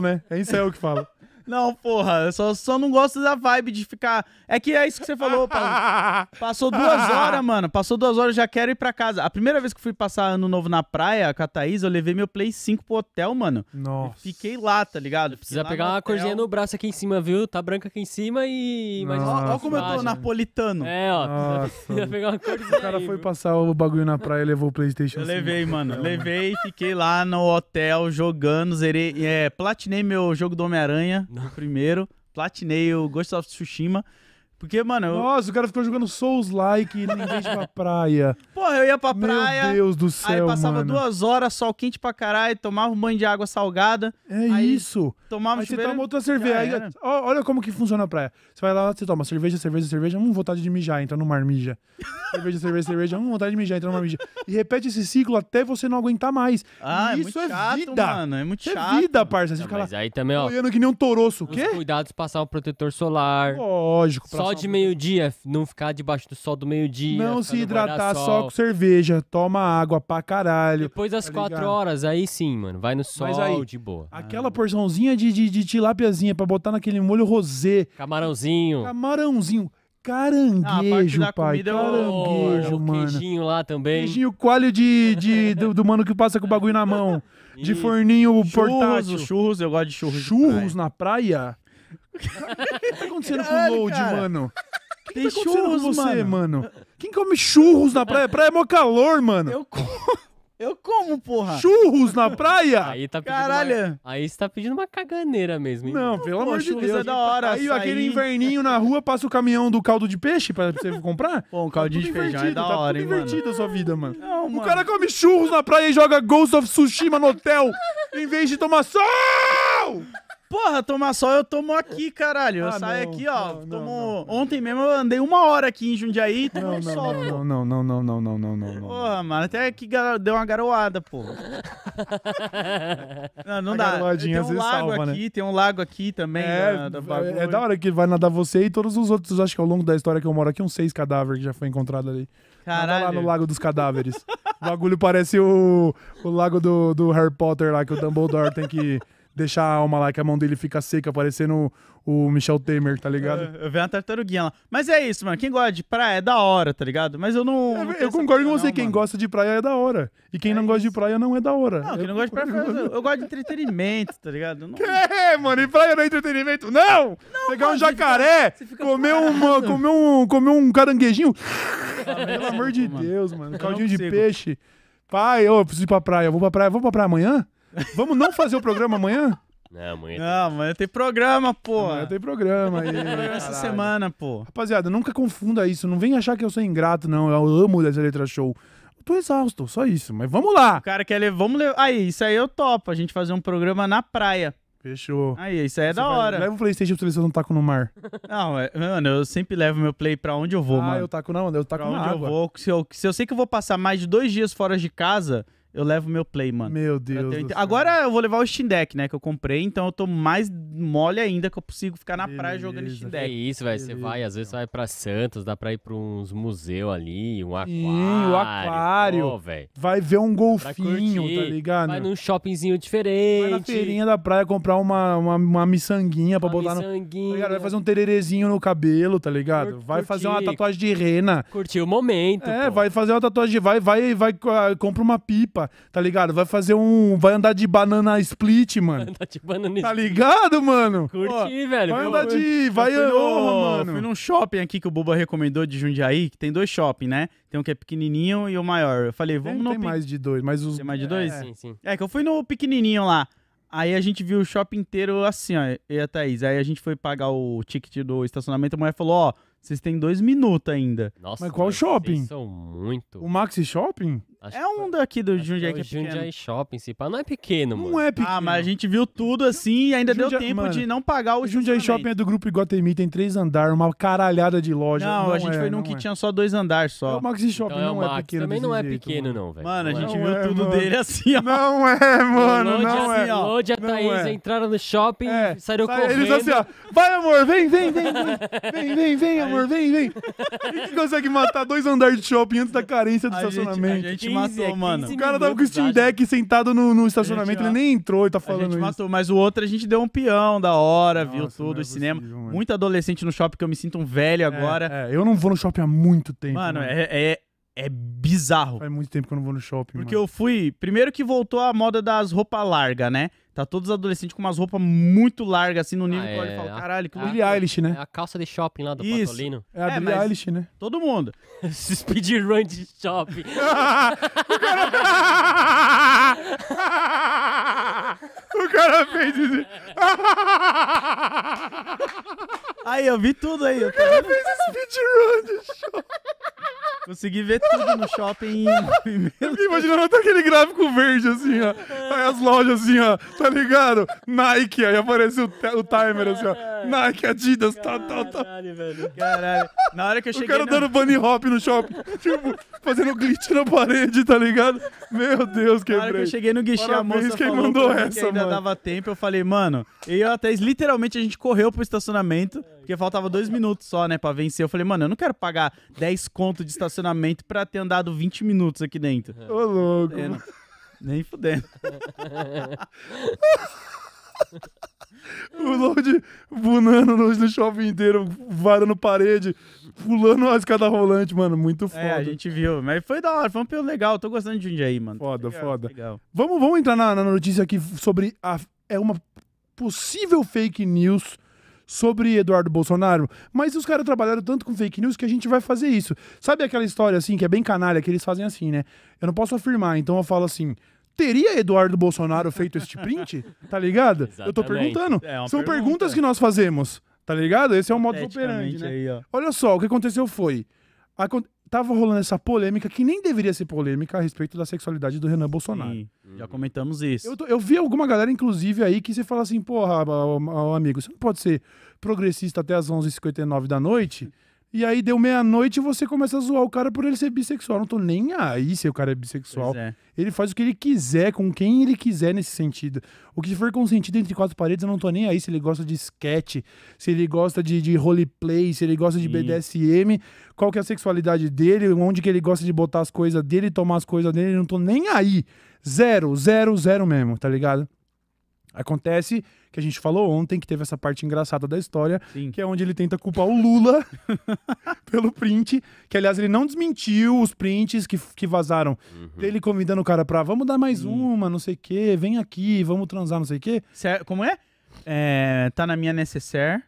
né? É em céu que fala. Não, porra, eu só, só não gosto da vibe de ficar. É que é isso que você falou, Paulo. Passou duas horas, mano. Passou duas horas, já quero ir pra casa. A primeira vez que fui passar ano novo na praia com a Thaís, eu levei meu Play 5 pro hotel, mano. Nossa. E fiquei lá, tá ligado? Precisa pegar uma corzinha no braço aqui em cima, viu? Tá branca aqui em cima e. Mas Olha como eu tô napolitano. É, ó. Nossa. Precisa pegar uma corzinha. O cara aí, foi viu? passar o bagulho na praia e levou o PlayStation 5. Eu é, levei, mano. levei, fiquei lá no hotel jogando, zerei. É, platinei meu jogo do Homem-Aranha. O primeiro. Platinei o Ghost of Tsushima. Porque, mano. Eu... Nossa, o cara ficou jogando Souls-like em vez de pra praia. Porra, eu ia pra praia. Meu Deus do céu. Aí passava mano. duas horas, sol quente pra caralho, tomava um banho de água salgada. É isso. Tomava aí chuveiro, você toma outra cerveja. Aí, olha como que funciona a praia. Você vai lá, você toma cerveja, cerveja, cerveja, vamos hum, vontade de mijar, entra no mar cerveja, cerveja, cerveja, vamos hum, vontade de mijar, entra no marmija. E repete esse ciclo até você não aguentar mais. Ah, e é isso muito é chato, vida. mano. É muito é chato. É vida, parça. Você não, fica mas lá. Mas aí também, ó. Olhando que nem um toroço. O quê? Cuidados passar um protetor solar. Lógico, pra sol de meio-dia, não ficar debaixo do sol do meio-dia. Não se hidratar só com cerveja, toma água pra caralho. Depois das tá quatro ligado? horas, aí sim, mano, vai no sol Mas aí, de boa. Aquela porçãozinha de, de, de tilápiazinha pra botar naquele molho rosé. Camarãozinho. Camarãozinho. Ah, caranguejo, ah, pai. É caranguejo, mano. Queijinho lá também. Queijinho coalho de, de do, do, mano que passa com o bagulho na mão. De forninho churros, portátil. Churros, eu gosto de churros. Churros de praia. na praia? O que tá acontecendo com o Load, mano? Tá que Tem tá acontecendo com você, mano? Quem come churros na praia? Praia é mó calor, mano. Eu como. Eu como, porra. Churros na praia? Aí tá pedindo Caralho. Uma... Aí você tá pedindo uma caganeira mesmo, hein? Não, pelo amor de Deus. é da hora. Aí aquele inverninho na rua passa o caminhão do caldo de peixe pra você comprar. Pô, um caldinho tá de feijão é da tá hora, hein, mano. Tá divertido a sua vida, mano. Não, o cara come churros na praia e joga Ghost of Tsushima no hotel em vez de tomar sol! Porra, tomar sol eu tomo aqui, caralho. eu Ah, saio não, aqui, ó. não, tomo... não. Ontem mesmo eu andei uma hora aqui em Jundiaí e tomei Não, sol. não, não, não, não, não, não, não, não, não. Porra, mano, até que deu uma garoada, porra. Não, não dá. Tem um lago salva, né? aqui, tem um lago aqui também. da, da É, né, é, é da hora que vai nadar você e todos os outros. Acho que ao longo da história que eu moro aqui, uns seis cadáveres que já foi encontrado ali. Nada Caralho. lá no Lago dos Cadáveres. o bagulho parece o, o lago do, do Harry Potter lá, que o Dumbledore tem que deixar uma lá que a mão dele fica seca, parecendo o Michel Temer, tá ligado? É, eu, eu vi uma tartaruguinha lá. Mas é isso, mano. Quem gosta de praia é da hora, tá ligado? Mas eu não. É, não eu concordo com você. Não, quem mano. gosta de praia é da hora. E quem é não isso. gosta de praia não é da hora. Não, eu quem não gosta de praia, eu, eu gosto de entretenimento, tá ligado? Não... É, mano. E praia não é entretenimento, não! não Pegar mano, um jacaré, comer, uma, comer, um, comer um caranguejinho. Ah, pelo amor de Deus, mano. Caldinho de peixe. Pai, eu preciso ir pra praia. Vou pra praia. Vou pra praia amanhã? Vamos não fazer o programa amanhã? Não, amanhã. Não, amanhã tem programa, pô. Amanhã tem programa aí. essa semana, pô. Rapaziada, nunca confunda isso. Não vem achar que eu sou ingrato, não. Eu amo dessa letra show. Eu tô exausto, só isso. Mas vamos lá. O cara quer levar. Vamos levar. Aí, isso aí eu topo. A gente fazer um programa na praia. Fechou. Aí, isso aí é Você da hora. Leva o Playstation pra você não taco no mar. Não, é, mano, eu sempre levo meu Play pra onde eu vou, ah, mano. Ah, eu taco não. eu taco pra na onde água. eu vou. Se eu, se eu sei que eu vou passar mais de dois dias fora de casa, eu levo meu Play, mano. Meu Deus. Agora eu vou levar o Steam Deck, né? Que eu comprei, então eu tô mais mole ainda que eu consigo ficar na Beleza. praia jogando Steam Deck. É isso, velho. Você vai, às vezes você vai pra Santos, dá pra ir pra uns museus ali, um aquário. Sim, o aquário. Pô, vai ver um golfinho, tá ligado? Vai num shoppingzinho diferente. Vai na feirinha da praia comprar uma, uma, uma miçanguinha pra uma botar miçanguinha. no. Tá vai fazer um tererezinho no cabelo, tá ligado? vai fazer uma tatuagem de rena. Curtir o momento. É, pô. vai fazer uma tatuagem de. Vai, vai, vai, ah, compra uma pipa tá ligado? Vai fazer um. Vai andar de banana split, mano. Vai andar de banana tá split. Tá ligado, mano? Curti, ó, velho. Vai andar de. Vai, eu fui, no, mano. fui num shopping aqui que o Buba recomendou de Jundiaí, que tem dois shopping, né? Tem um que é pequenininho e o maior. Eu falei, vamos tem, no. Tem mais de dois, mas os. Tem mais de dois? É. Sim, sim. É que eu fui no pequenininho lá. Aí a gente viu o shopping inteiro assim, ó, e a Thaís. Aí a gente foi pagar o ticket do estacionamento, a mulher falou, ó, vocês têm dois minutos ainda. Nossa, mas qual shopping? São muito. O Maxi Shopping? Acho é um daqui do Jundiaí que é, Jundiaí Shopping, se pá. Não é pequeno, mano. Não é pequeno. Ah, mas a gente viu tudo assim e ainda Jundia... deu tempo mano, de não pagar o Jundiaí Shopping é do grupo Iguatemi, tem três andares, uma caralhada de loja. Não, não a gente é, foi num que é. tinha só dois andares só. É o Maxi Shopping então, é não é, Max, pequeno. Também não é jeito, pequeno, mano. não, velho. Mano, a gente não viu é, tudo mano. dele assim, ó. Não é, mano, não é. Lodi e a Thaís entraram no shopping, e saíram correndo. Eles assim, ó. Vai, amor, vem, vem, vem. Vem, vem, vem, amor, vem, vem. Quem consegue matar dois andares de shopping antes da carência do estacionamento? gente matou, é mano. O cara tava com o Steam Deck sentado no, no estacionamento, ele nem entrou e tá falando A gente matou, isso. mas o outro a gente deu um peão da hora, Nossa, viu tudo, o é cinema. muito adolescente no shopping, que eu me sinto um velho é, agora. É, eu não vou no shopping há muito tempo. Mano, mano. É, é, é bizarro. Faz muito tempo que eu não vou no shopping. Porque mano. eu fui. Primeiro que voltou a moda das roupas largas, né? Tá todos adolescentes com umas roupas muito largas, assim, no ah, nível ah, que é, e fala, caralho, que a, Billie Eilish, né? É a calça de shopping lá do Isso. Patolino. É a é, Billie Eilish, né? Todo mundo. Speedrun de shopping. o cara fez isso. aí, eu vi tudo aí. O tá cara fez speedrun de shopping. Consegui ver tudo no shopping. Imagina, eu imaginando aquele gráfico verde, assim, ó. Aí as lojas, assim, ó. Tá tá ligado? Nike, aí apareceu o, timer assim, ó. Nike, Adidas, tal, tá, tal, tá, tal. Tá. Caralho, velho. Caralho. Na hora que eu O cheguei. cara na- dando bunny hop no shopping, tipo, fazendo glitch na parede, tá ligado? Meu Deus, Na hora que eu cheguei no guichê, a Parabéns, moça quem falou mandou pra mano que ainda mano. dava tempo. Eu falei, mano... E eu até, literalmente, a gente correu pro estacionamento, porque faltava dois minutos só, né, pra vencer. Eu falei, mano, eu não quero pagar 10 conto de estacionamento pra ter andado 20 minutos aqui dentro. Ô, louco. É, nem fudendo. o Lorde bunando no shopping inteiro, varando parede, pulando a escada rolante, mano. Muito foda. É, a gente viu. Mas foi da hora, foi um pelo legal. Tô gostando de um dia aí, mano. Foda, legal, foda. Legal. Vamos, vamos entrar na, na notícia aqui sobre a. É uma possível fake news sobre Eduardo Bolsonaro, mas os caras trabalharam tanto com fake news que a gente vai fazer isso. Sabe aquela história assim, que é bem canalha, que eles fazem assim, né? Eu não posso afirmar, então eu falo assim. Teria Eduardo Bolsonaro feito este print? Tá ligado? Exatamente. Eu tô perguntando. É São pergunta. perguntas que nós fazemos, tá ligado? Esse é o modo operante, né? Aí, Olha só, o que aconteceu foi. Tava rolando essa polêmica que nem deveria ser polêmica a respeito da sexualidade do Renan Bolsonaro. Sim, já comentamos isso. Eu, tô, eu vi alguma galera, inclusive, aí que você fala assim: porra, ó, ó, amigo, você não pode ser progressista até as 11h59 da noite e aí deu meia-noite e você começa a zoar o cara por ele ser bissexual. Não tô nem aí se o cara é bissexual. É. Ele faz o que ele quiser, com quem ele quiser nesse sentido. O que for consentido entre quatro paredes, eu não tô nem aí se ele gosta de sketch, se ele gosta de, de roleplay, se ele gosta Sim. de BDSM, qual que é a sexualidade dele, onde que ele gosta de botar as coisas dele, tomar as coisas dele, eu não tô nem aí. Zero, zero, zero mesmo, tá ligado? Acontece que a gente falou ontem que teve essa parte engraçada da história, Sim. que é onde ele tenta culpar o Lula pelo print, que aliás ele não desmentiu os prints que, que vazaram. Uhum. Ele convidando o cara pra vamos dar mais uhum. uma, não sei o quê, vem aqui, vamos transar, não sei o quê. Cê, é, como é? é? Tá na minha necessaire.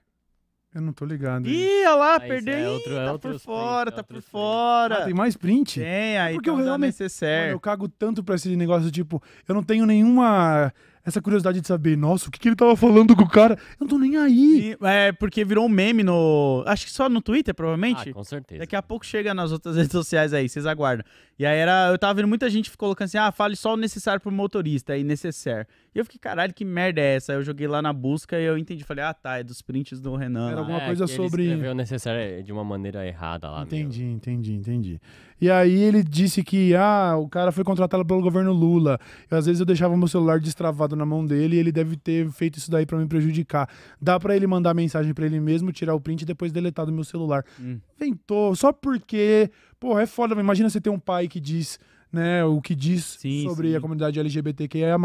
Eu não tô ligado. Ih, olha lá, perdeu. É outro, é tá é outro por print, fora, é tá por fora. Ah, tem mais print? Tem, aí Porque então eu realmente, mano, eu cago tanto pra esse negócio, tipo, eu não tenho nenhuma essa curiosidade de saber, nossa, o que, que ele tava falando com o cara? Eu não tô nem aí. é, porque virou um meme no. Acho que só no Twitter, provavelmente. Ah, com certeza. Daqui a pouco chega nas outras redes sociais aí, vocês aguardam. E aí era. Eu tava vendo muita gente colocando assim, ah, fale só o necessário pro motorista, aí necessário. E eu fiquei, caralho, que merda é essa? Aí eu joguei lá na busca e eu entendi. Falei, ah, tá, é dos prints do Renan. Era alguma é, coisa sobre. Ele escreveu necessário de uma maneira errada lá. Entendi, entendi, entendi. E aí ele disse que ah, o cara foi contratado pelo governo Lula. Eu, às vezes eu deixava meu celular destravado na mão dele e ele deve ter feito isso daí para me prejudicar. Dá para ele mandar mensagem para ele mesmo, tirar o print e depois deletar do meu celular. Hum. Ventou, só porque, pô, é foda, imagina você ter um pai que diz né, o que diz sim, sobre sim. a comunidade LGBTQIA+,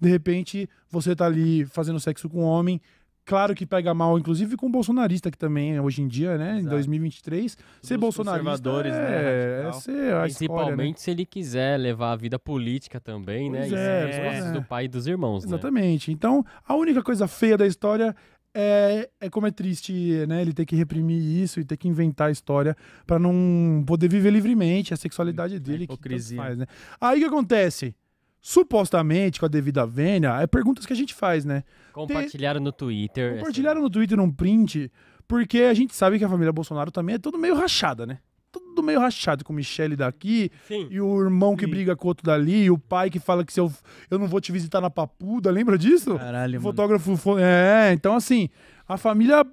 de repente você tá ali fazendo sexo com um homem, claro que pega mal, inclusive com o bolsonarista, que também né, hoje em dia, né, Exato. em 2023, ser bolsonarista conservadores, né, é, né, é ser a né? Principalmente história, né? se ele quiser levar a vida política também, pois né, é, e é, os é. do pai e dos irmãos, Exatamente. Né? Então, a única coisa feia da história é, é como é triste, né? Ele ter que reprimir isso e ter que inventar a história para não poder viver livremente a sexualidade dele. A Que faz, né? Aí o que acontece? supostamente com a devida vênia, é perguntas que a gente faz, né? Compartilharam no Twitter. Assim. Compartilharam no Twitter um print, porque a gente sabe que a família Bolsonaro também é todo meio rachada, né? Tudo meio rachado com o Michele daqui, Sim. e o irmão que briga com o outro dali, e o pai que fala que se eu, eu não vou te visitar na papuda, lembra disso? Caralho, o Fotógrafo. Foi, É, então assim, a família.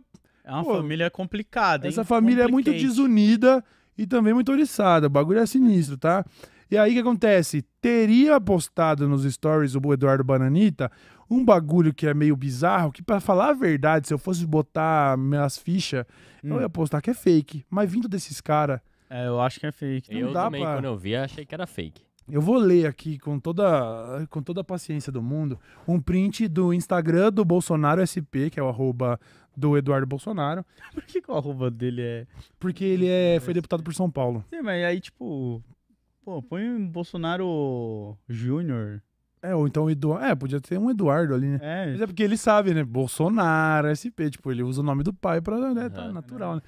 É uma pô, família complicada. Hein? Essa família é muito desunida e também muito oriçada. O bagulho é sinistro, tá? E aí o que acontece? Teria postado nos stories o Eduardo Bananita um bagulho que é meio bizarro, que para falar a verdade, se eu fosse botar minhas fichas, hum. eu ia postar que é fake. Mas vindo desses caras. É, eu acho que é fake. Não eu dá também, pra... quando eu vi, achei que era fake. Eu vou ler aqui com toda, com toda a paciência do mundo um print do Instagram do Bolsonaro SP, que é o arroba do Eduardo Bolsonaro. Por que, que o arroba dele é. Porque ele é, foi deputado por São Paulo. Sim, mas aí, tipo. Pô, põe um Bolsonaro Júnior. É, ou então Eduardo. É, podia ter um Eduardo ali, né? É. Mas é porque ele sabe, né? Bolsonaro, SP, tipo, ele usa o nome do pai pra. Né, tá natural, é. né?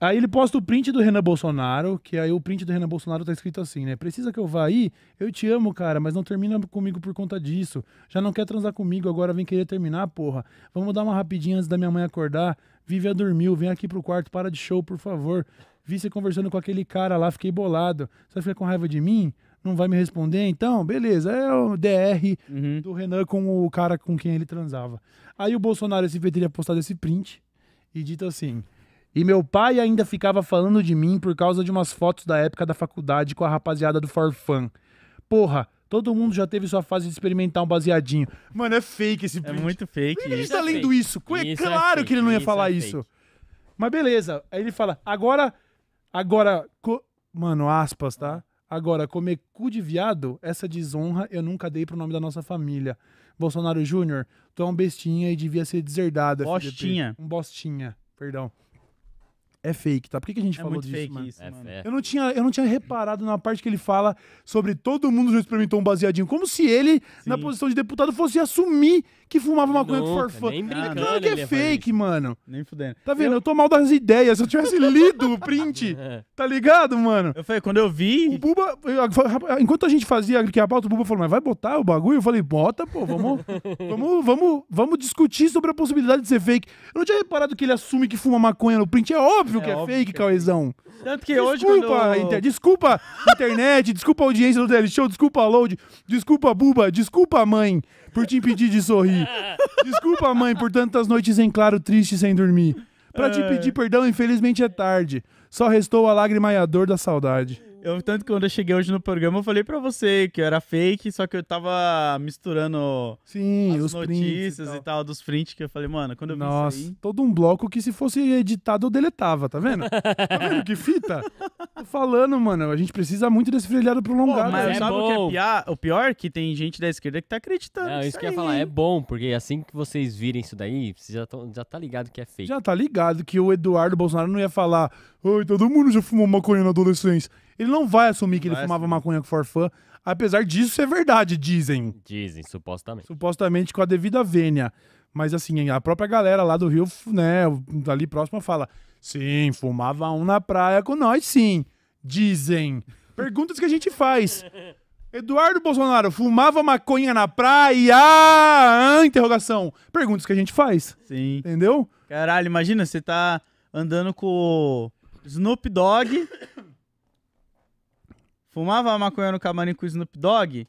Aí ele posta o print do Renan Bolsonaro, que aí o print do Renan Bolsonaro tá escrito assim, né? Precisa que eu vá aí? Eu te amo, cara, mas não termina comigo por conta disso. Já não quer transar comigo, agora vem querer terminar, porra. Vamos dar uma rapidinha antes da minha mãe acordar. Vive a dormiu, vem aqui pro quarto, para de show, por favor. Vi você conversando com aquele cara lá, fiquei bolado. Você fica com raiva de mim? Não vai me responder? Então, beleza. É o DR uhum. do Renan com o cara com quem ele transava. Aí o Bolsonaro se vê teria postado esse print e dito assim. E meu pai ainda ficava falando de mim por causa de umas fotos da época da faculdade com a rapaziada do Farfan. Porra, Todo mundo já teve sua fase de experimentar um baseadinho. Mano, é fake esse é print. É muito fake. É ele está é lendo fake. isso. É, é claro é fake, que ele não ia isso falar isso. Mas beleza. Aí ele fala, agora Agora, co... mano, aspas, tá? Agora, comer cu de viado, essa desonra eu nunca dei pro nome da nossa família. Bolsonaro Júnior, tu é um bestinha e devia ser deserdado. Bostinha. FDP. Um bostinha, perdão é fake, tá? Por que, que a gente é falou disso, fake mano? Isso, é mano. Eu, não tinha, eu não tinha reparado na parte que ele fala sobre todo mundo já experimentou um baseadinho. Como se ele, Sim. na posição de deputado, fosse assumir que fumava maconha Nunca, com farfã. Claro que é fake, mano. Nem fudendo. Tá vendo? Eu... eu tô mal das ideias. Se eu tivesse lido o print, tá ligado, mano? Eu falei, quando eu vi... O Buba... Enquanto a gente fazia que a pauta, o Buba falou, mas vai botar o bagulho? Eu falei, bota, pô. Vamos, vamos, vamos, vamos discutir sobre a possibilidade de ser fake. Eu não tinha reparado que ele assume que fuma maconha no print. É óbvio óbvio é que é óbvio fake, que... É Tanto que desculpa, hoje. Eu... Inter... Desculpa, internet, desculpa audiência do teleshow, Show, desculpa load, desculpa Buba, desculpa mãe por te impedir de sorrir. desculpa, mãe, por tantas noites em claro, triste sem dormir. Pra te é. pedir perdão, infelizmente é tarde. Só restou a lágrima e a dor da saudade. Eu, tanto que quando eu cheguei hoje no programa, eu falei pra você que era fake, só que eu tava misturando Sim, as notícias e tal. e tal. dos prints, que eu falei, mano, quando eu vi isso aí... todo um bloco que se fosse editado eu deletava, tá vendo? tá vendo que fita? Tô falando, mano, a gente precisa muito desse filhado prolongado. mas é sabe bom. o que é, é pior? O pior é que tem gente da esquerda que tá acreditando. Não, isso que eu ia falar, é bom, porque assim que vocês virem isso daí, você já, tô, já tá ligado que é fake. Já tá ligado que o Eduardo Bolsonaro não ia falar, oi, todo mundo já fumou maconha na adolescência. Ele não vai assumir que ele fumava assumir. maconha com forfã, apesar disso ser verdade, dizem. Dizem, supostamente. Supostamente com a devida vênia. Mas assim, a própria galera lá do Rio, né, ali próxima fala: "Sim, fumava um na praia com nós, sim". Dizem. Perguntas que a gente faz. Eduardo Bolsonaro fumava maconha na praia? Ah, interrogação. Perguntas que a gente faz. Sim. Entendeu? Caralho, imagina, você tá andando com o Snoop Dogg Fumava maconha no camarim com o Snoop Dogg?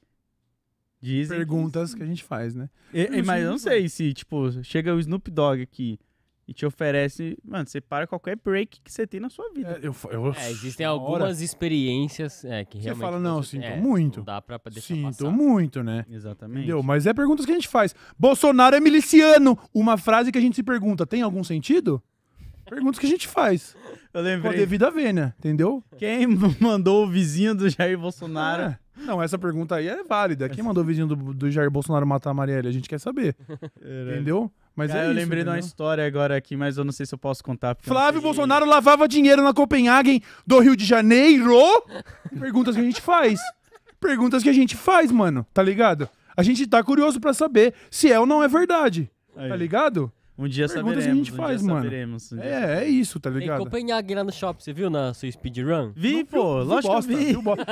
Dizem Perguntas que... que a gente faz, né? E, eu mas eu não sei se, tipo, chega o Snoop Dogg aqui e te oferece. Mano, você para qualquer break que você tem na sua vida. É, eu, eu, é, existem algumas experiências é, que realmente. Você fala, não, você, sinto é, muito. Não dá pra deixar Sinto passar. muito, né? Exatamente. Entendeu? Mas é perguntas que a gente faz. Bolsonaro é miliciano! Uma frase que a gente se pergunta: tem algum sentido? Perguntas que a gente faz. Eu lembrei. Com a devida vênia, entendeu? Quem mandou o vizinho do Jair Bolsonaro? Ah, não, essa pergunta aí é válida. Quem mandou o vizinho do, do Jair Bolsonaro matar a Marielle? A gente quer saber. entendeu? Mas Cara, é eu isso, lembrei de uma história agora aqui, mas eu não sei se eu posso contar. Flávio Bolsonaro lavava dinheiro na Copenhagen do Rio de Janeiro? Perguntas que a gente faz. Perguntas que a gente faz, mano. Tá ligado? A gente tá curioso para saber se é ou não é verdade. Aí. Tá ligado? Um dia Perguntas saberemos. que a gente um faz, mano. Saberemos, um é, é, saberemos. é isso, tá ligado? Tem Copenhague lá no shopping, você viu na sua speedrun? Vi, pô, lógico que vi. vi bosta.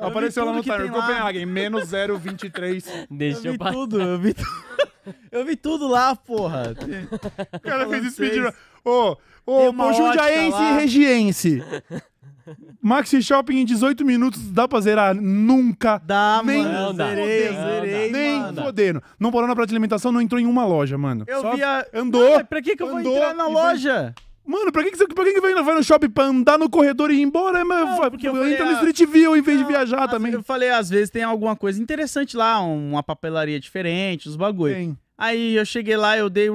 Apareceu lá no timer, Copenhague, menos 0,23. Deixa eu, eu passar. tudo, eu vi tudo. Eu vi tudo lá, porra. O cara fez speedrun. Ô, ô, Jundiaense e Regiense. Maxi Shopping em 18 minutos dá pra zerar? Nunca. Dá, nem mano. Não, zerei, zerei, Nem fodendo. Não parou na praça de alimentação, não entrou em uma loja, mano. Eu Só via... Andou. Não, pra que que eu vou entrar na loja? Mano, pra que, que você pra que que vai, no shopping pra andar no corredor e ir embora? É, mas não, porque eu, eu entro no Street View em vez não, de viajar também. Eu falei, às vezes tem alguma coisa interessante lá, uma papelaria diferente, os bagulho. Aí eu cheguei lá, eu dei...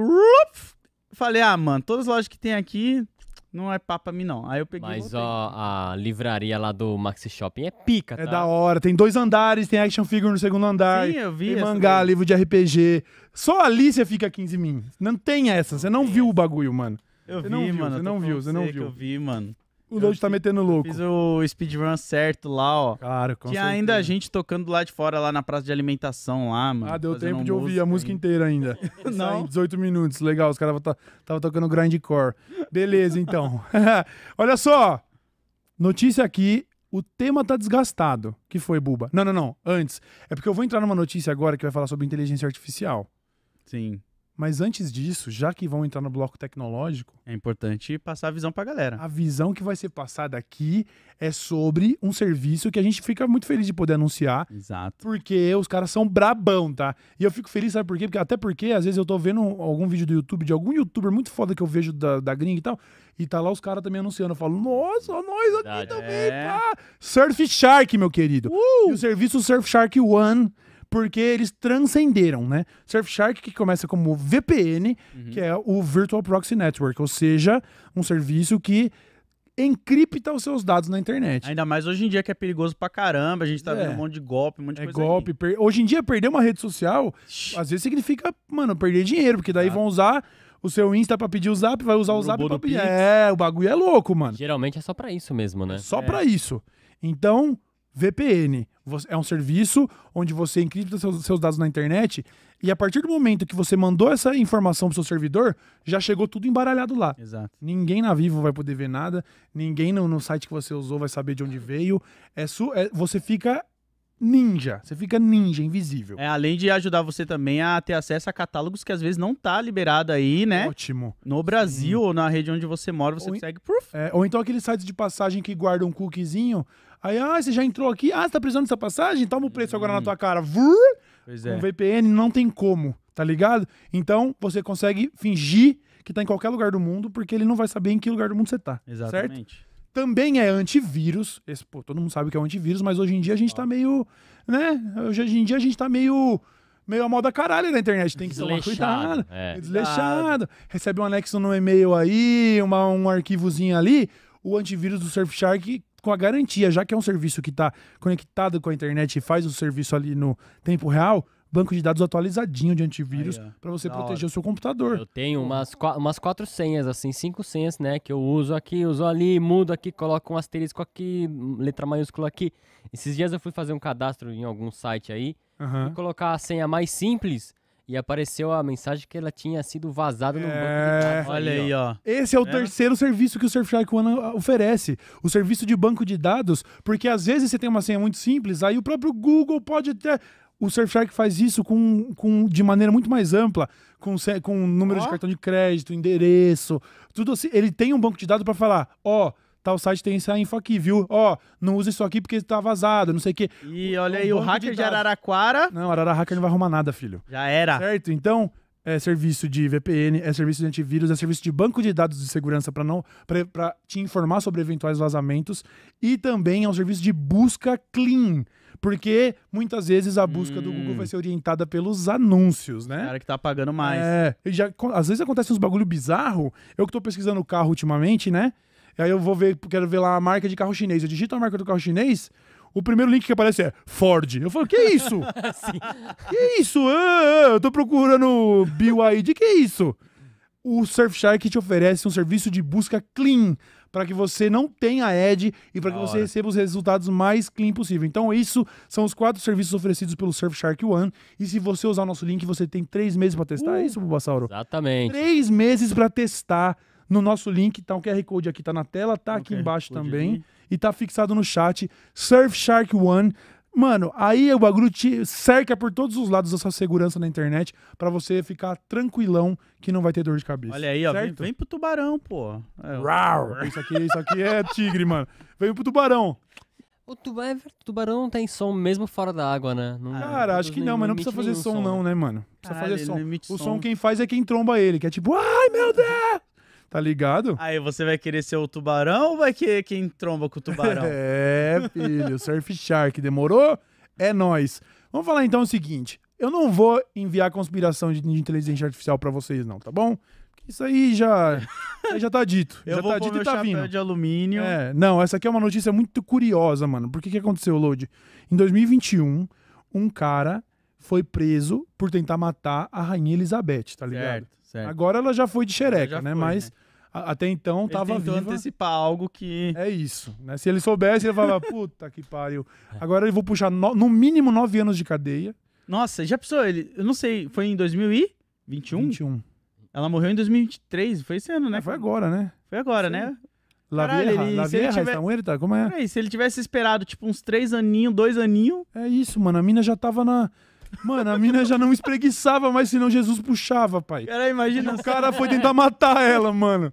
Falei, ah, mano, todas as lojas que tem aqui não é papa mim, não. Aí eu peguei. Mas ó, a livraria lá do Maxi Shopping é pica, é tá? É da hora. Tem dois andares, tem action figure no segundo andar. Sim, eu vi. Tem mangá, livro de RPG. Só a você fica 15 mil. Não tem essa. Você não viu o bagulho, mano. Eu você vi, não viu, mano. Você não viu, você não viu. Eu vi, mano. O Load tá metendo louco. Fiz o speedrun certo lá, ó. Cara, com Tinha certeza. ainda a gente tocando lá de fora, lá na praça de alimentação, lá, mano. Ah, deu tempo de ouvir a música inteira ainda. Não. 18 minutos, legal. Os caras estavam tá, tocando grindcore. Beleza, então. Olha só. Notícia aqui. O tema tá desgastado. Que foi, Buba? Não, não, não. Antes. É porque eu vou entrar numa notícia agora que vai falar sobre inteligência artificial. Sim. Mas antes disso, já que vão entrar no bloco tecnológico. É importante passar a visão para a galera. A visão que vai ser passada aqui é sobre um serviço que a gente fica muito feliz de poder anunciar. Exato. Porque os caras são brabão, tá? E eu fico feliz, sabe por quê? Porque, até porque, às vezes, eu tô vendo algum vídeo do YouTube de algum youtuber muito foda que eu vejo da, da gringa e tal. E tá lá os caras também anunciando. Eu falo, nossa, nós aqui é. também, tá Surf Shark, meu querido. Uh! E o serviço Surf Shark One porque eles transcenderam, né? Surfshark, que começa como VPN, uhum. que é o Virtual Proxy Network, ou seja, um serviço que encripta os seus dados na internet. Ainda mais hoje em dia que é perigoso pra caramba, a gente tá é. vendo um monte de golpe, um monte de é coisa. golpe. Per... Hoje em dia, perder uma rede social, às vezes significa, mano, perder dinheiro, porque daí ah. vão usar o seu Insta pra pedir o Zap, vai usar o, o Zap pra pedir. É, o bagulho é louco, mano. Geralmente é só pra isso mesmo, né? Só é. pra isso. Então, VPN é um serviço onde você encripta seus, dados na internet e a partir do momento que você mandou essa informação para seu servidor, já chegou tudo embaralhado lá. Exato. Ninguém na Vivo vai poder ver nada, ninguém no, no site que você usou vai saber de onde veio. É, su, é Você fica ninja. Você fica ninja, invisível. É, além de ajudar você também a ter acesso a catálogos que às vezes não tá liberado aí, né? Ótimo. No Brasil Sim. ou na rede onde você mora, você ou consegue. Proof. É, ou então aqueles sites de passagem que guardam um cookiezinho Aí, ah, você já entrou aqui? Ah, você tá precisando dessa passagem? Toma o preço agora na tua hum. cara. Vrr, pois é. VPN não tem como, tá ligado? Então, você consegue fingir que tá em qualquer lugar do mundo, porque ele não vai saber em que lugar do mundo você tá. Exatamente. Certo? Também é antivírus. Esse, pô, todo mundo sabe que é um antivírus, mas hoje em dia a gente tá meio. né? Hoje em dia a gente tá meio meio a moda caralho da internet. Tem que tomar cuidado. É. Desleixado. Recebe um anexo no e-mail aí, uma, um arquivozinho ali. O antivírus do Surfshark com a garantia, já que é um serviço que está conectado com a internet e faz o serviço ali no tempo real, banco de dados atualizadinho de antivírus para você da proteger hora. o seu computador. Eu tenho umas, umas quatro senhas, assim, cinco senhas, né? Que eu uso aqui, uso ali, mudo aqui, coloco um asterisco aqui, letra maiúscula aqui. Esses dias eu fui fazer um cadastro em algum site aí uhum. e colocar a senha mais simples e apareceu a mensagem que ela tinha sido vazada no banco de é. dados. Olha aí, ó. Esse é o né? terceiro serviço que o Surfshark One oferece, o serviço de banco de dados, porque às vezes você tem uma senha muito simples, aí o próprio Google pode até o Surfshark faz isso com, com, de maneira muito mais ampla, com, com número oh. de cartão de crédito, endereço, tudo assim. Ele tem um banco de dados para falar, ó, oh, tal site tem essa info aqui, viu? Ó, não usa isso aqui porque tá vazado, não sei o quê. E o, olha aí, um o hacker de, de Araraquara. Não, Araraquara não vai arrumar nada, filho. Já era. Certo? Então, é serviço de VPN, é serviço de antivírus, é serviço de banco de dados de segurança para não para te informar sobre eventuais vazamentos e também é um serviço de busca clean. Porque muitas vezes a busca hum. do Google hum. vai ser orientada pelos anúncios, né? O cara que tá pagando mais. É, já, às vezes acontece uns bagulho bizarro. Eu que tô pesquisando o carro ultimamente, né? E aí eu vou ver, quero ver lá a marca de carro chinês. Eu digito a marca do carro chinês, o primeiro link que aparece é Ford. Eu falo, que isso? que isso? eu tô procurando BYD, que isso? O Surfshark te oferece um serviço de busca clean para que você não tenha ad e para que você receba os resultados mais clean possível. Então, isso são os quatro serviços oferecidos pelo Surfshark One. E se você usar o nosso link, você tem três meses para testar. Uh, é isso, Bubasauro? Exatamente. Três meses para testar no nosso link, tá o um QR Code aqui, tá na tela, tá, tá aqui embaixo também. Ir. E tá fixado no chat. Surfshark One. Mano, aí o bagulho te cerca por todos os lados essa segurança na internet para você ficar tranquilão que não vai ter dor de cabeça. Olha aí, ó. Vem, vem, pro tubarão, pô. É, Isso aqui, isso aqui é tigre, mano. Vem pro tubarão. O é tubarão não tem som mesmo fora da água, né? Não, Cara, não acho que não, mas não precisa fazer som, som, não, né, né mano? Precisa fazer som. O som quem faz é quem tromba ele, que é tipo, ai meu Deus! Tá ligado? Aí você vai querer ser o tubarão ou vai querer quem tromba com o tubarão? é, filho, Surf Shark, demorou? É nós. Vamos falar então o seguinte: eu não vou enviar conspiração de inteligência artificial para vocês, não, tá bom? Isso aí já, já tá dito. Eu já vou tá dito e tá vindo. de alumínio. É, não, essa aqui é uma notícia muito curiosa, mano. Por que que aconteceu, Load? Em 2021, um cara foi preso por tentar matar a rainha Elizabeth, tá ligado? Certo. Certo. Agora ela já foi de xereca, né? Mas né? até então ele tava viva. antecipar algo que... É isso, né? Se ele soubesse, ele falava, puta que pariu. Agora eu vou puxar no, no mínimo nove anos de cadeia. Nossa, já pensou? Ele, eu não sei, foi em 2021? 21. Ela morreu em 2023, foi esse ano, né? É, foi agora, né? Foi agora, Sim. né? La Caralho, vieja, ele, la vieja tiver... está como é? Peraí, se ele tivesse esperado, tipo, uns três aninhos, dois aninhos... É isso, mano, a mina já tava na... Mano, a mina já não espreguiçava mais, senão Jesus puxava, pai. Cara, imagina. E o cara foi tentar matar ela, mano.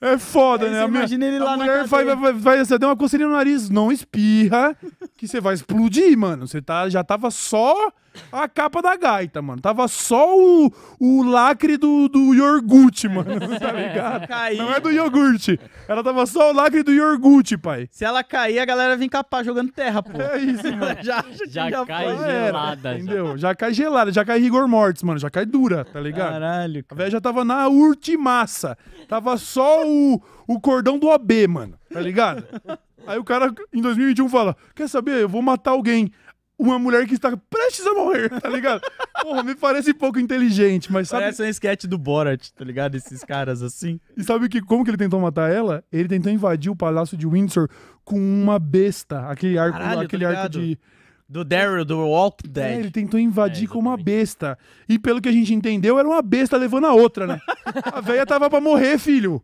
É foda, né? imagina ele lá a mulher vai, vai, vai, vai, você deu uma coceirinha no nariz, não espirra, que você vai explodir, mano. Você tá, já tava só a capa da gaita, mano. Tava só o, o lacre do, do iogurte, mano. Tá ligado? Não é do iogurte. Ela tava só o lacre do iogurte, pai. Se ela cair, a galera vem capar jogando terra, pô. É isso, mano. já, já, já cai gelada. Era, já. Entendeu? Já cai gelada, já cai rigor mortis, mano. Já cai dura, tá ligado? Caralho. Cara. A velha já tava na urtimaça. Tava só o, o cordão do OB, mano. Tá ligado? Aí o cara, em 2021, fala: Quer saber? Eu vou matar alguém uma mulher que está prestes a morrer, tá ligado? Porra, me parece pouco inteligente, mas sabe. Parece um sketch do Borat, tá ligado? Esses caras assim. E sabe que como que ele tentou matar ela? Ele tentou invadir o palácio de Windsor com uma besta, aquele arco, Caralho, tá aquele arco de do Daryl do Walk é, Dead. É, ele tentou invadir é, com uma besta. E pelo que a gente entendeu, era uma besta levando a outra, né? a velha tava para morrer, filho.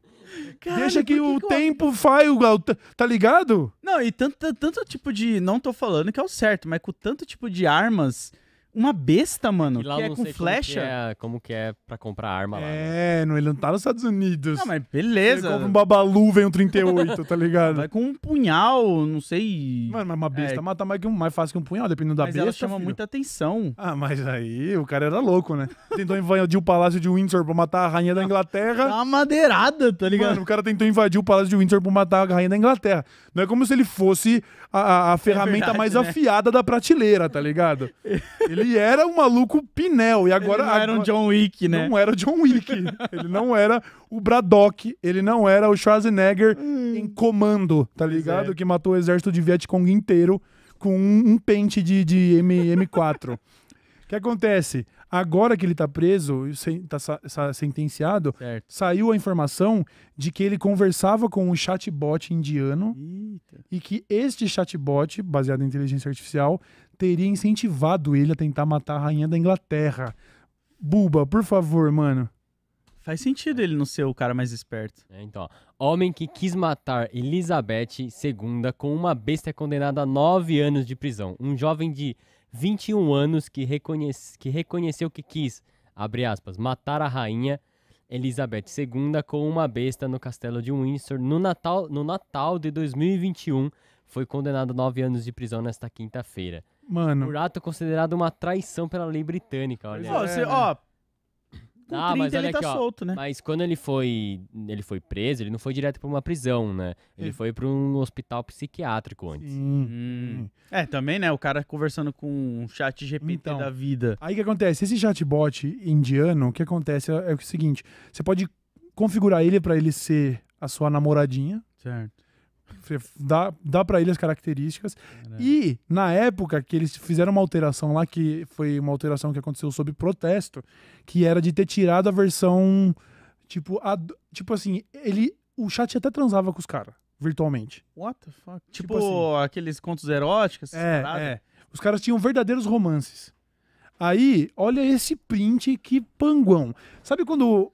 Deixa que, que o que tempo eu... o tá ligado? Não, e tanto, tanto tipo de. Não tô falando que é o certo, mas com tanto tipo de armas uma besta, mano. E lá que é com flecha. Como que é, como que é pra comprar arma lá. Né? É, né? não, ele não tá nos Estados Unidos. Não, mas beleza. Ele compra um babalu, vem um 38, tá ligado? Vai com um punhal, não sei. Mano, mas uma é besta é. mata mais, que um, mais fácil que um punhal, dependendo da mas besta. ela chama filho. muita atenção. Ah, mas aí o cara era louco, né? Tentou invadir o palácio de Windsor pra matar a rainha da Inglaterra. Tá uma madeirada, tá ligado? Mano, o cara tentou invadir o palácio de Windsor pra matar a rainha da Inglaterra. Não é como se ele fosse a, a é ferramenta verdade, mais né? afiada da prateleira, tá ligado? Ele era um maluco pinel e agora. Ele não era um John Wick, né? Não era o John Wick. ele não era o Braddock, ele não era o Schwarzenegger hum. em comando, tá ligado? É. Que matou o exército de Vietcong inteiro com um, um pente de, de M, M4. O que acontece? Agora que ele está preso, está sentenciado, certo. saiu a informação de que ele conversava com um chatbot indiano Eita. e que este chatbot, baseado em inteligência artificial, teria incentivado ele a tentar matar a rainha da Inglaterra. Buba, por favor, mano. Faz sentido ele não ser o cara mais esperto. É, então, homem que quis matar Elizabeth II com uma besta condenada a nove anos de prisão. Um jovem de 21 anos, que, reconhece, que reconheceu que quis, abre aspas, matar a rainha Elizabeth II com uma besta no castelo de Windsor no Natal, no Natal de 2021, foi condenado a nove anos de prisão nesta quinta-feira. Mano. Por ato considerado uma traição pela lei britânica, olha. É, ó, é, ó, com ah, tá, 30 ele tá aqui, ó, solto, né? Mas quando ele foi, ele foi preso, ele não foi direto pra uma prisão, né? Ele foi pra um hospital psiquiátrico antes. Hum. É, também, né? O cara conversando com um chat GPT então, da vida. Aí que acontece? Esse chatbot indiano, o que acontece é, é o seguinte: você pode configurar ele para ele ser a sua namoradinha. Certo. Dá, dá para ele as características. Caramba. É. E na época que eles fizeram uma alteração lá, que foi uma alteração que aconteceu sob protesto, que era de ter tirado a versão. Tipo, a, tipo assim, ele. O chat até transava com os caras, virtualmente. What the fuck? Tipo, tipo assim, aqueles contos eróticos, é, é. Os caras tinham verdadeiros romances. Aí, olha esse print que panguão. Sabe quando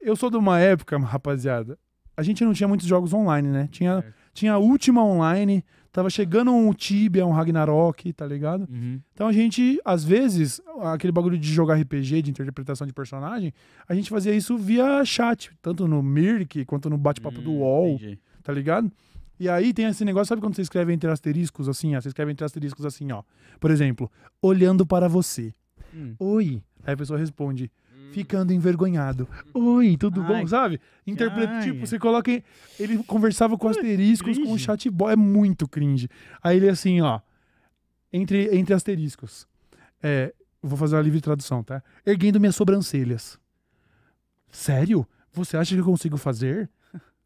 eu sou de uma época, rapaziada, a gente não tinha muitos jogos online, né? Tinha, é. tinha a última online, tava chegando um Tibia, um Ragnarok, tá ligado? Uhum. Então a gente, às vezes, aquele bagulho de jogar RPG, de interpretação de personagem, a gente fazia isso via chat, tanto no Mirk quanto no bate-papo uhum, do UOL, hum, entendi. tá ligado? E aí tem esse negócio, sabe quando você escreve entre asteriscos assim, ó? Você escreve entre asteriscos assim, ó. Por exemplo, olhando para você. Hum. Oi. Aí a pessoa responde, Hum. ficando envergonhado. Hum. Oi, tudo ai, bom? Sabe? Interpreta, tipo, você coloca. Em... Ele conversava com asteriscos, cringe. com o chatbot. É muito cringe. Aí ele é assim, ó. Entre, entre asteriscos. É, vou fazer uma livre tradução, tá? Erguendo minhas sobrancelhas. Sério? Você acha que eu consigo fazer?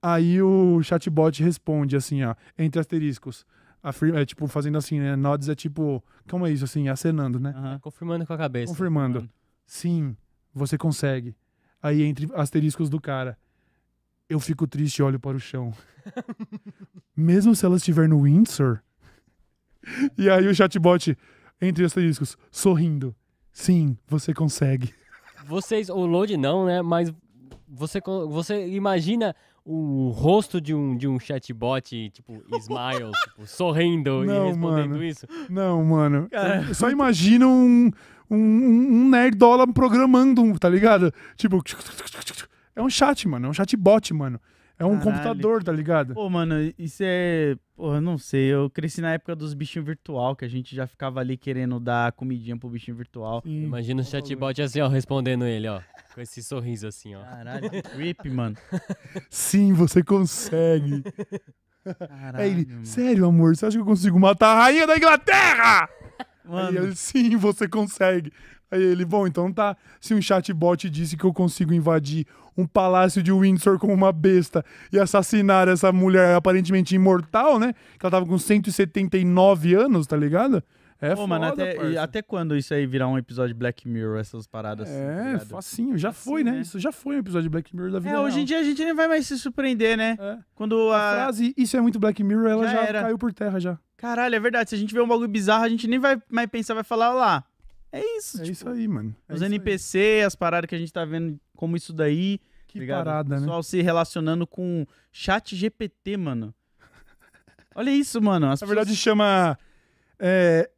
Aí o chatbot responde assim, ó, entre asteriscos. Afirma, é tipo, fazendo assim, né? Nods é tipo, como é isso, assim, acenando, né? Confirmando com a cabeça. Confirmando. Confirmando. Hum. Sim. Você consegue. Aí entre asteriscos do cara. Eu fico triste e olho para o chão. Mesmo se ela estiver no Windsor. E aí o chatbot, entre asteriscos, sorrindo. Sim, você consegue. Vocês, o load não, né? Mas você, você imagina o rosto de um, de um chatbot, tipo, smile, tipo, sorrindo não, e respondendo mano. isso? Não, mano. Cara... Só imagina um um, um, um nerdola programando, tá ligado? Tipo. É um chat, mano. É um chatbot, mano. É um Caralho. computador, tá ligado? Pô, mano, isso é. Porra, eu não sei. Eu cresci na época dos bichinhos virtual, que a gente já ficava ali querendo dar comidinha pro bichinho virtual. Sim. Imagina o chatbot assim, ó, respondendo ele, ó. Com esse sorriso assim, ó. Caralho, creep, mano. Sim, você consegue. É, Caralho. ele, sério, amor, você acha que eu consigo matar a rainha da Inglaterra? Mano. Aí ele, sim, você consegue. Aí ele, bom, então tá. Se um chatbot disse que eu consigo invadir um palácio de Windsor com uma besta e assassinar essa mulher aparentemente imortal, né? Que ela tava com 179 anos, tá ligado? É Pô, foda, mano, até, até, quando isso aí virar um episódio de Black Mirror, essas paradas? Assim, tá é, tá facinho, já facinho, assim, foi, né? né? Isso já foi um episódio de Black Mirror da vida. É, hoje em dia a gente nem vai mais se surpreender, né? É. Quando a... a frase, isso é muito Black Mirror, ela já, já caiu por terra já. Caralho, é verdade. Se a gente vê um bagulho bizarro, a gente nem vai mais pensar, vai falar, lá. É isso. É tipo, isso aí, mano. É os NPC, aí. as paradas que a gente tá vendo como isso daí. Que tá ligado? parada, né? O pessoal né? se relacionando com chat GPT, mano. Olha isso, mano. As Na pessoas... verdade chama é,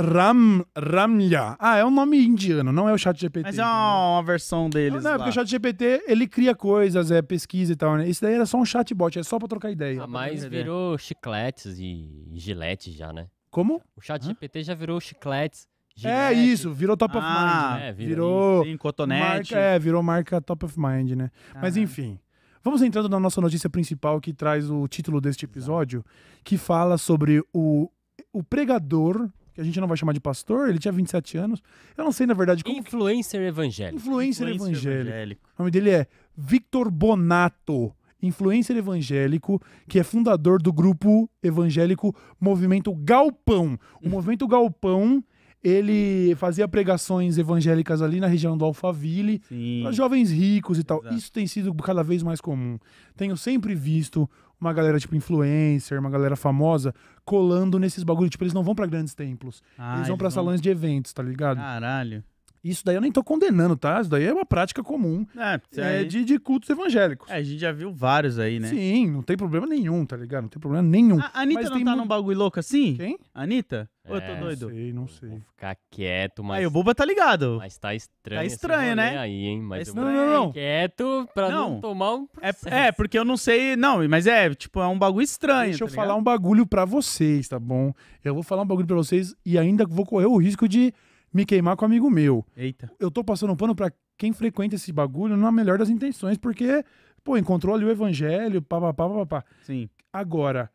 Ram, Ramya. Ah, é um nome indiano, não é o chat GPT. Mas é uma, uma versão deles. Não, não é porque o chat GPT ele cria coisas, é pesquisa e tal, né? Isso daí era só um chatbot, é só pra trocar ideia. Ah, ah mas virou chicletes e giletes já, né? Como? O chat GPT já virou chicletes. É isso, virou top ah, of mind. Né? É, virou. Em cotonete. Marca, é, virou marca top of mind, né? Ah. Mas enfim. Vamos entrando na nossa notícia principal que traz o título deste episódio, que fala sobre o, o pregador que a gente não vai chamar de pastor, ele tinha 27 anos. Eu não sei, na verdade, como. Influencer evangélico. Influencer, Influencer evangélico. evangélico. O nome dele é Victor Bonato, influencer evangélico, que é fundador do grupo evangélico Movimento Galpão. O Movimento Galpão ele fazia pregações evangélicas ali na região do Alphaville, para jovens ricos e tal. Exato. Isso tem sido cada vez mais comum. Tenho sempre visto uma galera tipo influencer, uma galera famosa, colando nesses bagulhos. Tipo, eles não vão para grandes templos. Ah, eles vão para salões de eventos, tá ligado? Caralho. Isso daí eu nem tô condenando, tá? Isso daí é uma prática comum é, é, de, de cultos evangélicos. É, a gente já viu vários aí, né? Sim, não tem problema nenhum, tá ligado? Não tem problema nenhum. A Anitta Mas não tá num bagulho louco assim? Quem? Anitta? É, Ou eu tô é, doido? Não sei, não sei. Vou ficar quieto, mas. Aí o Buba tá ligado. Mas tá estranho. Tá estranho, né? Aí, hein? Mas tá eu não, não, não. quieto pra não, não tomar um. É, processo. É, é, porque eu não sei. Não, mas é, tipo, é um bagulho estranho. Deixa tá eu ligado? falar um bagulho pra vocês, tá bom? Eu vou falar um bagulho pra vocês e ainda vou correr o risco de me queimar com um amigo meu. Eita. Eu tô passando um pano para quem frequenta esse bagulho na é melhor das intenções, porque, pô, encontrou ali o evangelho, papapá, papapá. Sim. Agora,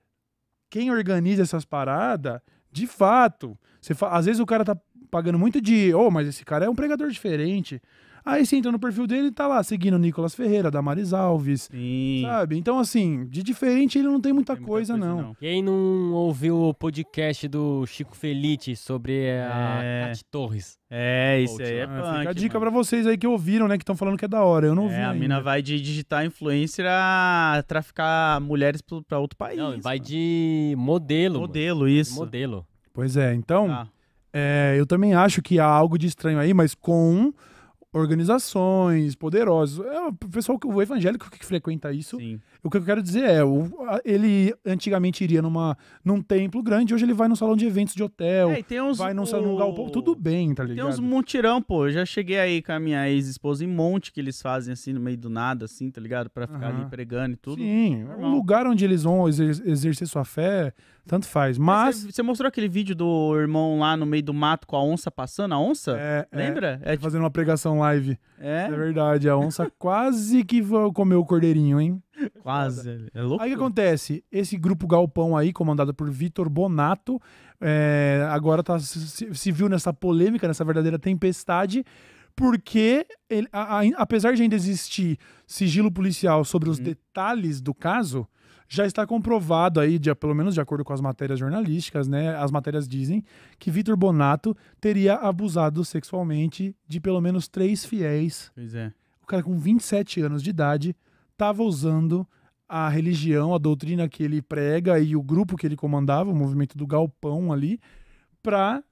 quem organiza essas paradas, de fato, você fa... às vezes o cara tá pagando muito de, oh, mas esse cara é um pregador diferente. Aí você entra no perfil dele e tá lá seguindo o Nicolas Ferreira, Damaris Alves, Sim. sabe? Então, assim, de diferente ele não tem muita, tem muita coisa, coisa não. não. Quem não ouviu o podcast do Chico Felite sobre a é... Cate Torres? É, isso aí é né? punk, Fica a dica mano. pra vocês aí que ouviram, né? Que estão falando que é da hora. Eu não é, vi. A ainda. mina vai de digitar influencer a traficar mulheres pra outro país. Não, vai mano. de modelo. Modelo, mano. isso. Modelo. Pois é, então. Tá. É, eu também acho que há algo de estranho aí, mas com organizações poderosas. É o pessoal que o evangélico que frequenta isso. Sim. O que eu quero dizer é, o, ele antigamente iria numa, num templo grande, hoje ele vai num salão de eventos de hotel, é, uns, vai num, o... galpão, tudo bem, tá ligado? Tem uns montirão, pô. Eu já cheguei aí com a minha ex-esposa em monte que eles fazem assim no meio do nada, assim, tá ligado? Para ficar uhum. ali pregando e tudo. Sim, é um lugar onde eles vão exer exercer sua fé tanto faz. Mas. Você mostrou aquele vídeo do irmão lá no meio do mato com a onça passando, a onça? É, é. Lembra? É, é fazendo tipo... uma pregação live. É. É verdade, a onça quase que comeu o cordeirinho, hein? Quase. É louco. Aí o que acontece? Esse grupo Galpão aí, comandado por Vitor Bonato, é, agora tá, se, se viu nessa polêmica, nessa verdadeira tempestade porque ele, a, a, apesar de ainda existir sigilo policial sobre os uhum. detalhes do caso, já está comprovado aí, de, pelo menos de acordo com as matérias jornalísticas, né? As matérias dizem que Vitor Bonato teria abusado sexualmente de pelo menos três fiéis. Pois é. O cara com 27 anos de idade estava usando a religião, a doutrina que ele prega e o grupo que ele comandava, o movimento do galpão ali, para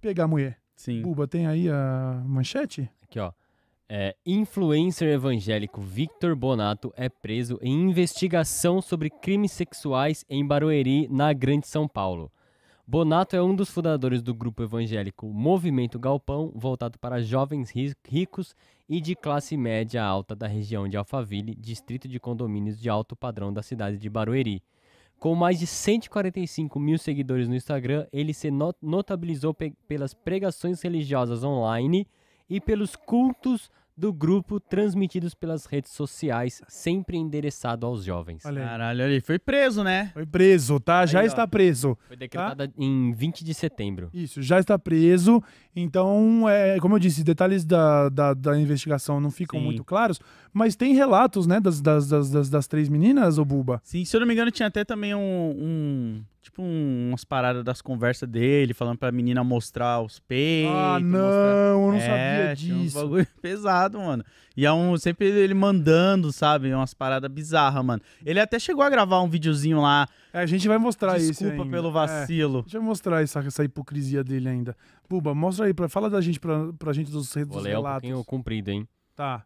pegar a mulher. Sim. Buba, tem aí a manchete? Aqui, ó. É, influencer evangélico Victor Bonato é preso em investigação sobre crimes sexuais em Barueri, na Grande São Paulo. Bonato é um dos fundadores do grupo evangélico Movimento Galpão, voltado para jovens ricos e de classe média alta da região de Alphaville, distrito de condomínios de alto padrão da cidade de Barueri. Com mais de 145 mil seguidores no Instagram, ele se notabilizou pe pelas pregações religiosas online e pelos cultos do grupo transmitidos pelas redes sociais, sempre endereçado aos jovens. Olha aí. Caralho, ali foi preso, né? Foi preso, tá? já ó. está preso. Foi tá? decretada em 20 de setembro. Isso, já está preso. Então, é, como eu disse, detalhes da, da, da investigação não ficam Sim. muito claros, mas tem relatos, né, das, das, das, das, das três meninas, ô Buba? Sim, se eu não me engano, tinha até também um, um tipo um, umas paradas das conversas dele, falando pra menina mostrar os peitos. Ah, não, mostrar... eu não é, sabia disso. Um bagulho pesado, mano. E é um, sempre ele mandando, sabe? Umas paradas bizarras, mano. Ele até chegou a gravar um videozinho lá. É, a gente vai mostrar isso. Desculpa pelo vacilo. É, deixa eu mostrar essa, essa hipocrisia dele ainda. Buba, mostra aí, pra, fala da gente pra, pra gente dos, dos Vou ler Um pouquinho comprido, hein? Tá.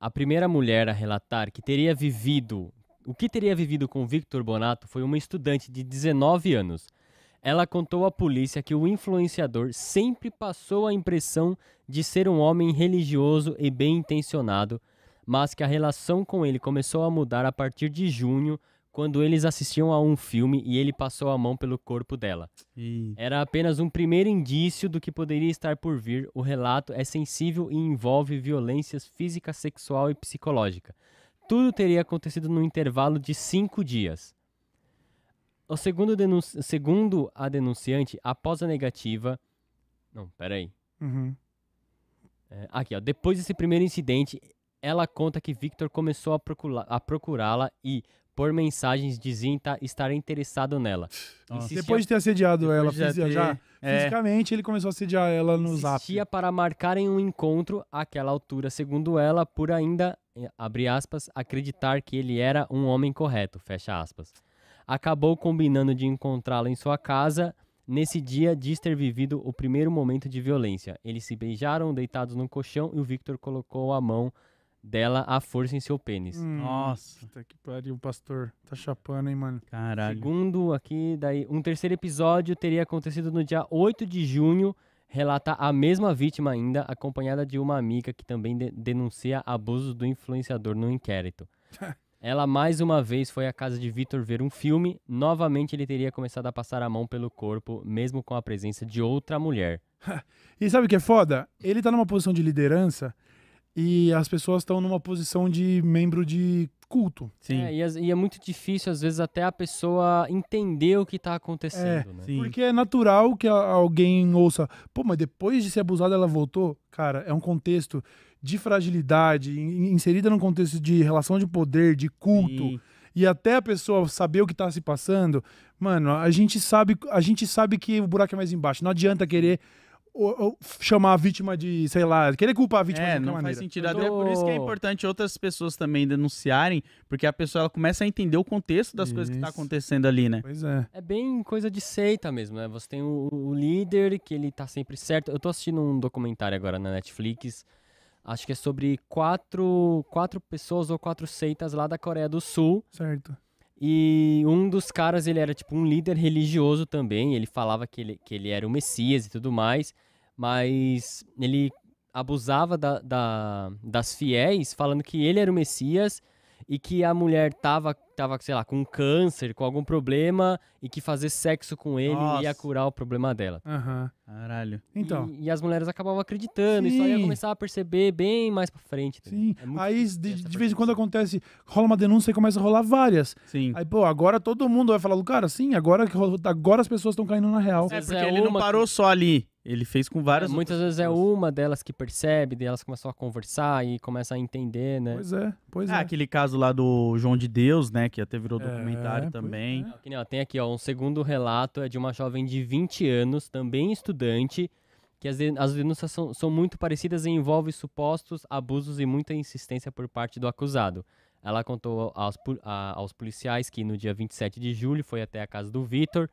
A primeira mulher a relatar que teria vivido o que teria vivido com Victor Bonato foi uma estudante de 19 anos. Ela contou à polícia que o influenciador sempre passou a impressão de ser um homem religioso e bem intencionado, mas que a relação com ele começou a mudar a partir de junho, quando eles assistiam a um filme e ele passou a mão pelo corpo dela. Era apenas um primeiro indício do que poderia estar por vir. O relato é sensível e envolve violências física, sexual e psicológica tudo teria acontecido no intervalo de cinco dias. O segundo, denunci... segundo a denunciante, após a negativa. Não, peraí. Uhum. É, aqui, ó. Depois desse primeiro incidente, ela conta que Victor começou a, procura... a procurá-la e, por mensagens, dizia estar interessado nela. Insistia... Depois de ter assediado Depois ela fisi... ter... já, é... fisicamente, ele começou a assediar ela no Insistia zap. para marcarem um encontro àquela altura, segundo ela, por ainda é, abre aspas, acreditar que ele era um homem correto, fecha aspas. Acabou combinando de encontrá-lo em sua casa. Nesse dia, diz ter vivido o primeiro momento de violência. Eles se beijaram deitados no colchão e o Victor colocou a mão dela à força em seu pênis. Hum, Nossa. Puta que pariu, pastor. Tá chapando, hein, mano? Caralho. Segundo aqui, daí, um terceiro episódio teria acontecido no dia 8 de junho relata a mesma vítima ainda, acompanhada de uma amiga que também de denuncia abusos do influenciador no inquérito. Ela mais uma vez foi à casa de Vitor ver um filme. Novamente ele teria começado a passar a mão pelo corpo, mesmo com a presença de outra mulher. e sabe o que é foda? Ele tá numa posição de liderança e as pessoas estão numa posição de membro de culto. Sim. É, e, e, é muito difícil, às vezes, até a pessoa entender o que está acontecendo. É, né? Porque é natural que alguém ouça, pô, mas depois de ser abusada ela voltou. Cara, é um contexto de fragilidade, inserida num contexto de relação de poder, de culto. Sim. E até a pessoa saber o que está se passando, mano, a gente sabe, a gente sabe que o buraco é mais embaixo. Não adianta querer ou, chamar a vítima de, sei lá, querer culpar a vítima é, de não maneira. faz sentido. Até tô... Então, por isso que é importante outras pessoas também denunciarem, porque a pessoa ela começa a entender o contexto das isso. coisas que está acontecendo ali, né? Pois é. É bem coisa de seita mesmo, né? Você tem o, o líder que ele tá sempre certo. Eu tô assistindo um documentário agora na Netflix, acho que é sobre quatro, quatro pessoas ou quatro seitas lá da Coreia do Sul. Certo e um dos caras, ele era tipo um líder religioso também, ele falava que ele, que ele era o Messias e tudo mais, mas ele abusava da, da, das fiéis, falando que ele era o Messias e que a mulher estava tava, sei lá, com câncer, com algum problema e que fazer sexo com ele Nossa. ia curar o problema dela. Aham. Uhum. Caralho. Então. E, e, as mulheres acabavam acreditando Sim. e só ia começar a perceber bem mais pra frente. Tá Sim. É aí de, de vez em quando acontece, rola uma denúncia e começa a rolar várias. Sim. Aí, pô, agora todo mundo vai falar, cara, assim, agora, agora as pessoas estão caindo na real. É, porque é ele não parou que... só ali. Ele fez com várias. É, muitas vezes é pessoas. é uma delas que percebe, delas começam a conversar e começa a entender, né? Pois é, pois é. é. Aquele caso lá do João de Deus, né? Que até virou é, documentário é, também. é. tem aqui, ó, um segundo relato é de uma jovem de 20 anos, também estudante, que as, as denúncias são, são muito parecidas e envolvem supostos abusos e muita insistência por parte do acusado. Ela contou aos, aos policiais que no dia 27 de julho foi até a casa do Vitor,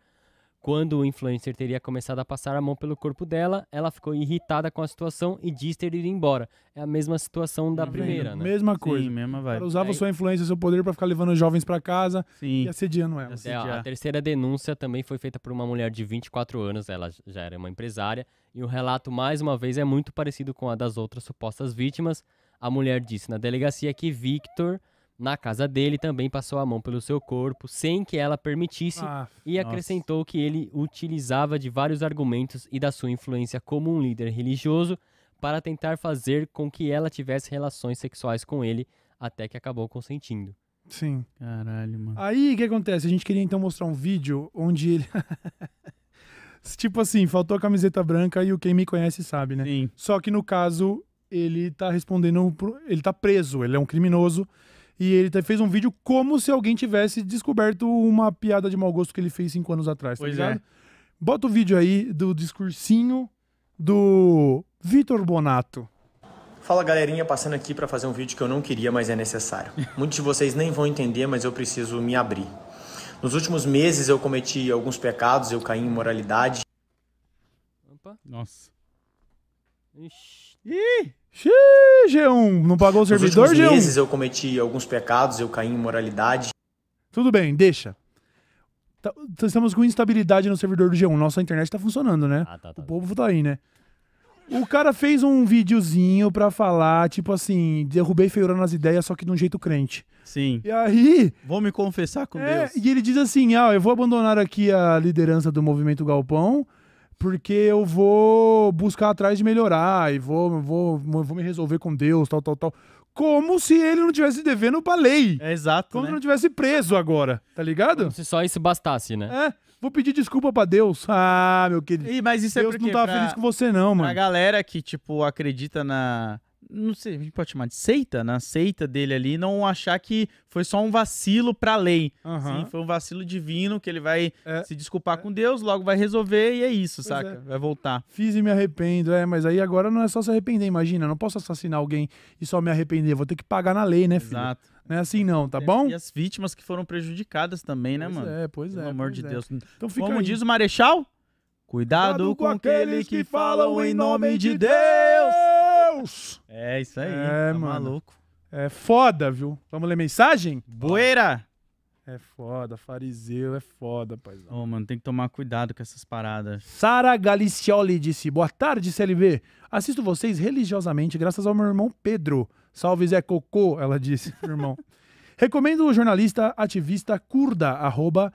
quando o influencer teria começado a passar a mão pelo corpo dela, ela ficou irritada com a situação e diz ter ido embora. É a mesma situação da uhum. primeira, né? Mesma coisa. Sim, mesma vibe. Ela usava Aí... É sua influência, seu poder para ficar levando os jovens para casa Sim. e assediando ela. É, a terceira denúncia também foi feita por uma mulher de 24 anos, ela já era uma empresária, e o relato mais uma vez é muito parecido com a das outras supostas vítimas. A mulher disse na delegacia que Victor na casa dele, também passou a mão pelo seu corpo sem que ela permitisse ah, e acrescentou nossa. que ele utilizava de vários argumentos e da sua influência como um líder religioso para tentar fazer com que ela tivesse relações sexuais com ele até que acabou consentindo. Sim. Caralho, mano. Aí o que acontece? A gente queria então mostrar um vídeo onde ele. tipo assim, faltou a camiseta branca e o quem me conhece sabe, né? Sim. Só que no caso, ele tá respondendo. Ele tá preso, ele é um criminoso e ele fez um vídeo como se alguém tivesse descoberto uma piada de mau gosto que ele fez cinco anos atrás, tá pois é. ligado? É. Bota o vídeo aí do discursinho do Vitor Bonato. Fala galerinha, passando aqui para fazer um vídeo que eu não queria, mas é necessário. Muitos de vocês nem vão entender, mas eu preciso me abrir. Nos últimos meses eu cometi alguns pecados, eu caí em moralidade. Opa. Nossa. Ixi. Ih! Xiii, G1, não pagou o servidor, Nos G1? meses eu cometi alguns pecados, eu caí em moralidade. Tudo bem, deixa. Tá, estamos com instabilidade no servidor do G1. Nossa internet tá funcionando, né? Ah, tá, tá, o tá. povo tá aí, né? O cara fez um videozinho pra falar, tipo assim, derrubei feiurando as ideias, só que de um jeito crente. Sim. E aí. Vou me confessar com é, Deus. E ele diz assim: ah, eu vou abandonar aqui a liderança do movimento Galpão porque eu vou buscar atrás de melhorar e vou, vou, vou me resolver com Deus, tal, tal, tal. Como se ele não tivesse devendo pra lei. É exato. Como né? se não tivesse preso agora, tá ligado? Como se só isso bastasse, né? É. Vou pedir desculpa pra Deus. Ah, meu querido. mas isso é Deus é não tá pra, feliz com você, não, mano. A galera que, tipo, acredita na não sei, a gente pode chamar de seita, na né? seita dele ali, não achar que foi só um vacilo para lei. Uhum. Sim, foi um vacilo divino que ele vai é. se desculpar é. com Deus, logo vai resolver e é isso, pois saca? É. Vai voltar. Fiz e me arrependo, é, mas aí agora não é só se arrepender, imagina, não posso assassinar alguém e só me arrepender, vou ter que pagar na lei, né, filho? Exato. Não é assim não, tá bom? E as vítimas que foram prejudicadas também, né, mano? É, pois Pelo é. Pelo amor de é. Deus. Então fica Como aí. diz o Marechal, cuidado, cuidado com, com aqueles que falam em nome de Deus. Deus! É isso aí. É, tá mano. maluco. É foda, viu? Vamos ler mensagem? Boeira! É foda, fariseu é foda, paizão. Ô, oh, mano, tem que tomar cuidado com essas paradas. Sara Galicioli disse: Boa tarde, CLV. Assisto vocês religiosamente, graças ao meu irmão Pedro. Salve Zé Cocô, ela disse, irmão. Recomendo o jornalista ativista curda, arroba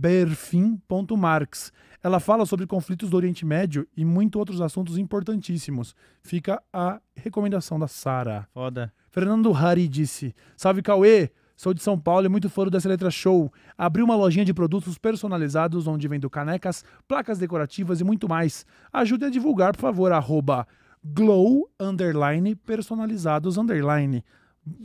berfin.marx. Ela fala sobre conflitos do Oriente Médio e muitos outros assuntos importantíssimos. Fica a recomendação da Sara. Foda. Fernando Hari disse: Salve Cauê! Sou de São Paulo e muito foro dessa letra show. Abri uma lojinha de produtos personalizados onde vendo canecas, placas decorativas e muito mais. Ajude a divulgar, por favor, arroba glow underline personalizados underline.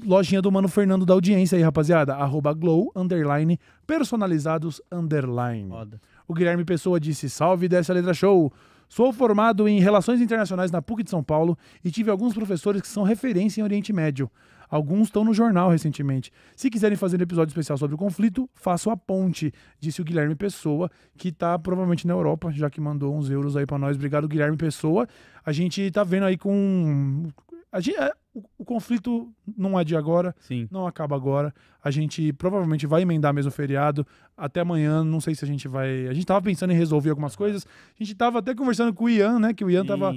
Lojinha do Mano Fernando da audiência aí, rapaziada. Arroba glow, underline, personalizados, underline. Foda. O Guilherme Pessoa disse, salve dessa letra show. Sou formado em Relações Internacionais na PUC de São Paulo e tive alguns professores que são referência em Oriente Médio. Alguns estão no jornal recentemente. Se quiserem fazer um episódio especial sobre o conflito, faço a ponte, disse o Guilherme Pessoa, que está provavelmente na Europa, já que mandou uns euros aí para nós. Obrigado, Guilherme Pessoa. A gente está vendo aí com a gente, é, o, o, conflito não é de agora, Sim. não acaba agora. A gente provavelmente vai emendar mesmo o feriado até amanhã. Não sei se a gente vai. A gente tava pensando em resolver algumas coisas. A gente tava até conversando com o Ian, né? Que o Ian Sim. tava.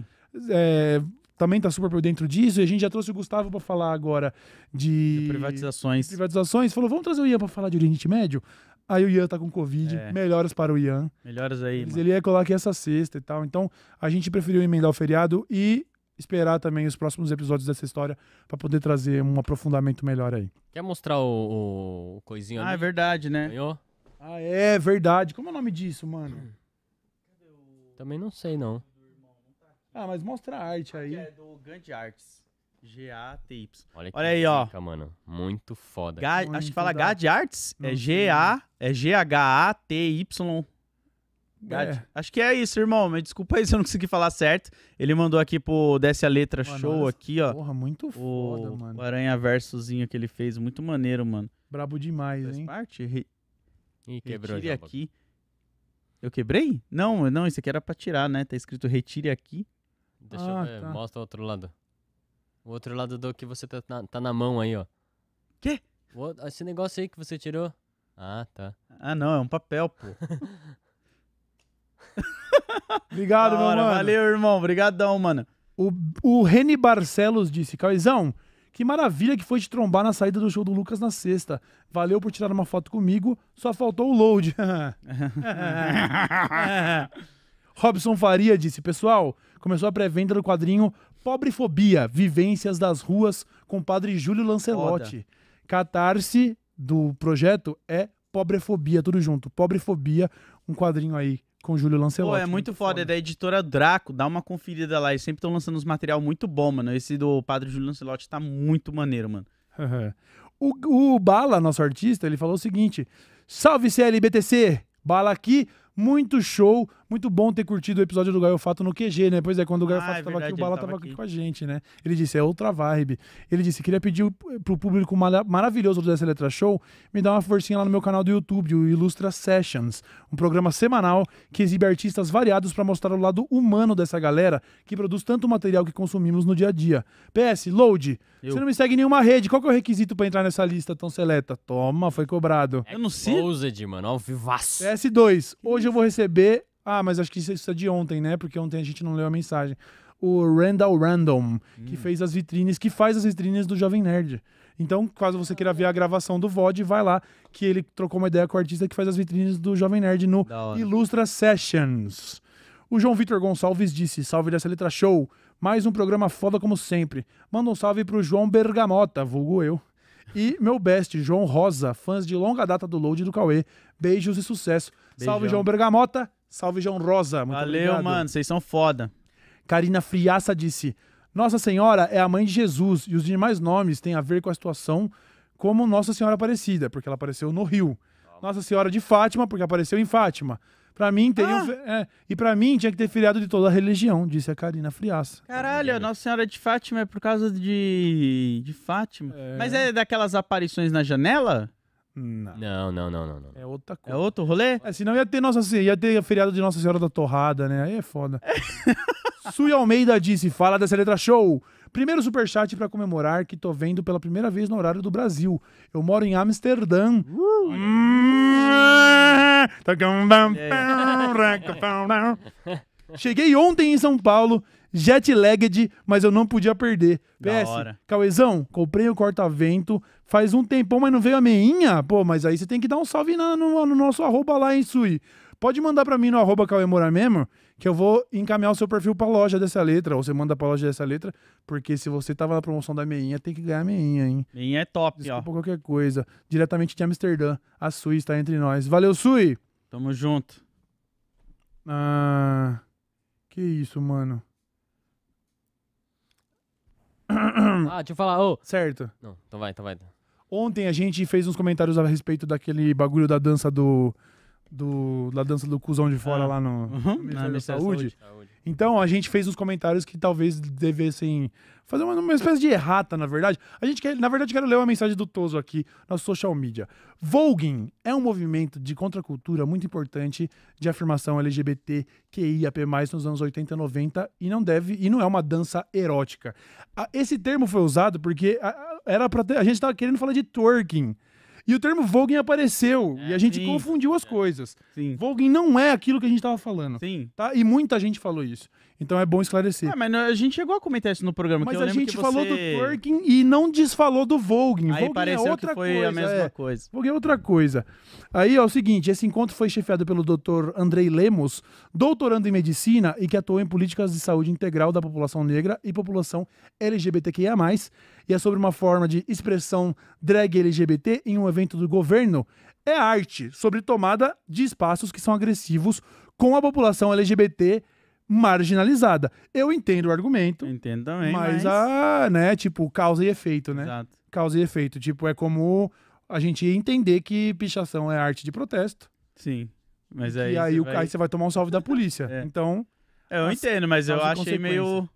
É, também tá super por dentro disso, e a gente já trouxe o Gustavo para falar agora de... de privatizações. De privatizações, falou, vamos trazer o Ian para falar de Oriente Médio. Aí o Ian tá com Covid, é. melhoras para o Ian. Melhoras aí. Mas ele ia colar aqui essa sexta e tal. Então, a gente preferiu emendar o feriado e esperar também os próximos episódios dessa história para poder trazer um aprofundamento melhor aí. Quer mostrar o, o coisinho ah, ali? Ah, é verdade, né? Ganhou? Ah, é verdade. Como é o nome disso, mano? Também não sei, não. Ah, mas mostra a arte aí. É do Gantt Arts. G-A-T-Y. Olha, Olha aí, ó. mano. Muito foda. Ga... Muito acho que fala Gad Arts. É G-A. É G-H-A-T-Y. É. Acho que é isso, irmão. Me desculpa aí se eu não consegui falar certo. Ele mandou aqui pro Desce a Letra mano, Show nossa, aqui, ó. Porra, muito foda, mano. O Aranha Versozinho que ele fez. Muito maneiro, mano. Brabo demais, Faz hein? parte. Re... Ih, quebrou Retire já, aqui. Eu quebrei? Não, não, isso aqui era pra tirar, né? Tá escrito retire aqui. Deixa ah, eu ver. Tá. Mostra o outro lado. O outro lado do que você tá na, tá na mão aí, ó. Quê? O, esse negócio aí que você tirou. Ah, tá. Ah, não, é um papel, pô. Obrigado, meu mano. Valeu, irmão. Obrigadão, mano. O, o Reni Barcelos disse, Caizão, que maravilha que foi te trombar na saída do show do Lucas na sexta. Valeu por tirar uma foto comigo, só faltou o load. Robson Faria disse, pessoal, começou a pré-venda do quadrinho Pobrefobia, Vivências das Ruas, com o padre Júlio Lancelotti. Foda. Catarse do projeto é Pobrefobia, tudo junto. Pobrefobia, um quadrinho aí com o Júlio Lancelotti. Pô, é né? muito, muito foda, foda, é da editora Draco, dá uma conferida lá, eles sempre estão lançando uns material muito bom, mano. Esse do Padre Júlio Lancelotti tá muito maneiro, mano. o, o Bala, nosso artista, ele falou o seguinte: Salve CLBTC! Bala aqui, muito show, muito bom ter curtido o episódio do Gaio Fato no QG, né? Pois é, quando o Gaio ah, Fato é verdade, tava aqui, o Bala tava, aqui com a gente, né? Ele disse, é outra vibe. Ele disse, queria pedir pro público maravilhoso do Dessa Letra Show me dar uma forcinha lá no meu canal do YouTube, o Ilustra Sessions, um programa semanal que exibe artistas variados para mostrar o lado humano dessa galera que produz tanto material que consumimos no dia a dia. PS, Load, eu. você não me segue em nenhuma rede, qual que é o requisito para entrar nessa lista tão seleta? Toma, foi cobrado. É eu não sei. Closed, mano, ao vivaço. PS2, hoje eu vou receber ah, mas acho que isso é de ontem, né? Porque ontem a gente não leu a mensagem. O Randall Random, hum. que fez as vitrines, que faz as vitrines do Jovem Nerd. Então, caso você queira ver a gravação do VOD, vai lá, que ele trocou uma ideia com o artista que faz as vitrines do Jovem Nerd no Ilustra Sessions. O João Vitor Gonçalves disse: Salve dessa letra show! Mais um programa foda como sempre. Manda um salve pro João Bergamota, vulgo eu. E meu best, João Rosa, fãs de longa data do load do Cauê. Beijos e sucesso. Beijão. Salve, João Bergamota. Salve, João Rosa. Muito Valeu, obrigado. mano. Vocês são foda. Karina Friaça disse: Nossa Senhora é a mãe de Jesus e os demais nomes têm a ver com a situação como Nossa Senhora Aparecida, porque ela apareceu no Rio. Nossa Senhora de Fátima, porque apareceu em Fátima. Pra mim, teria ah. um, é, e para mim tinha que ter feriado de toda a religião, disse a Karina Friaça. Caralho, Nossa Senhora de Fátima é por causa de, de Fátima. É. Mas é daquelas aparições na janela? Não, não, não, não. não. É outra é coisa. É outro rolê? É, senão ia ter, Nossa, ia ter feriado de Nossa Senhora da Torrada, né? Aí é foda. É. Sui Almeida disse: fala dessa letra show. Primeiro superchat pra comemorar que tô vendo pela primeira vez no horário do Brasil. Eu moro em Amsterdã. Uh! Hum, é. Cheguei ontem em São Paulo jet lagged, mas eu não podia perder. Da PS, Cauezão, comprei o corta-vento, faz um tempão, mas não veio a meinha. Pô, mas aí você tem que dar um salve na, no, no, nosso arroba lá, em Sui. Pode mandar para mim no arroba Cauemora mesmo, que eu vou encaminhar o seu perfil pra loja dessa letra, ou você manda pra loja dessa letra, porque se você tava na promoção da meinha, tem que ganhar a meinha, hein? Meinha é top, Desculpa ó. qualquer coisa. Diretamente de Amsterdã, a Sui está entre nós. Valeu, Sui! Tamo junto. Ah, que isso, mano. Ah, deixa eu falar. Ô. Certo. Não, então vai, então vai. Ontem a gente fez uns comentários a respeito daquele bagulho da dança do. do da dança do cuzão de fora Ah. lá no Uhum. Ministério ah, da Saúde. Saúde. Então a gente fez uns comentários que talvez devessem fazer uma, uma espécie de errata, na verdade. A gente quer, na verdade, quero ler uma mensagem do Toso aqui na social media. Vogue é um movimento de contracultura muito importante de afirmação LGBTQIAP+ nos anos 80 e 90 e não deve e não é uma dança erótica. Esse termo foi usado porque era para a gente estava querendo falar de twerking e o termo Vogue apareceu. É, e a gente sim, confundiu as é, coisas. Sim. não é aquilo que a gente estava falando. Sim. Tá? E muita gente falou isso. Então é bom esclarecer. Ah, mas a gente chegou a comentar isso no programa. Mas a gente falou do twerking e não desfalou do Vogue. Aí é pareceu é outra que foi coisa, a mesma é. coisa. é outra coisa. Aí ó, é o seguinte, esse encontro foi chefiado pelo Dr. Andrei Lemos, doutorando em medicina e que atua em políticas de saúde integral da população negra e população LGBTQIA+, e é sobre uma forma de expressão drag LGBT em um evento do governo, é arte sobre tomada de espaços que são agressivos com a população LGBT marginalizada. Eu entendo o argumento. Entendo também. Mas, mas... a, né, tipo, causa e efeito, né? Exato. Causa e efeito. Tipo, é como a gente entender que pichação é arte de protesto. Sim. Mas aí. E aí, você vai... aí você vai tomar um salve da polícia. É. Então. É, eu entendo, mas eu achei meio.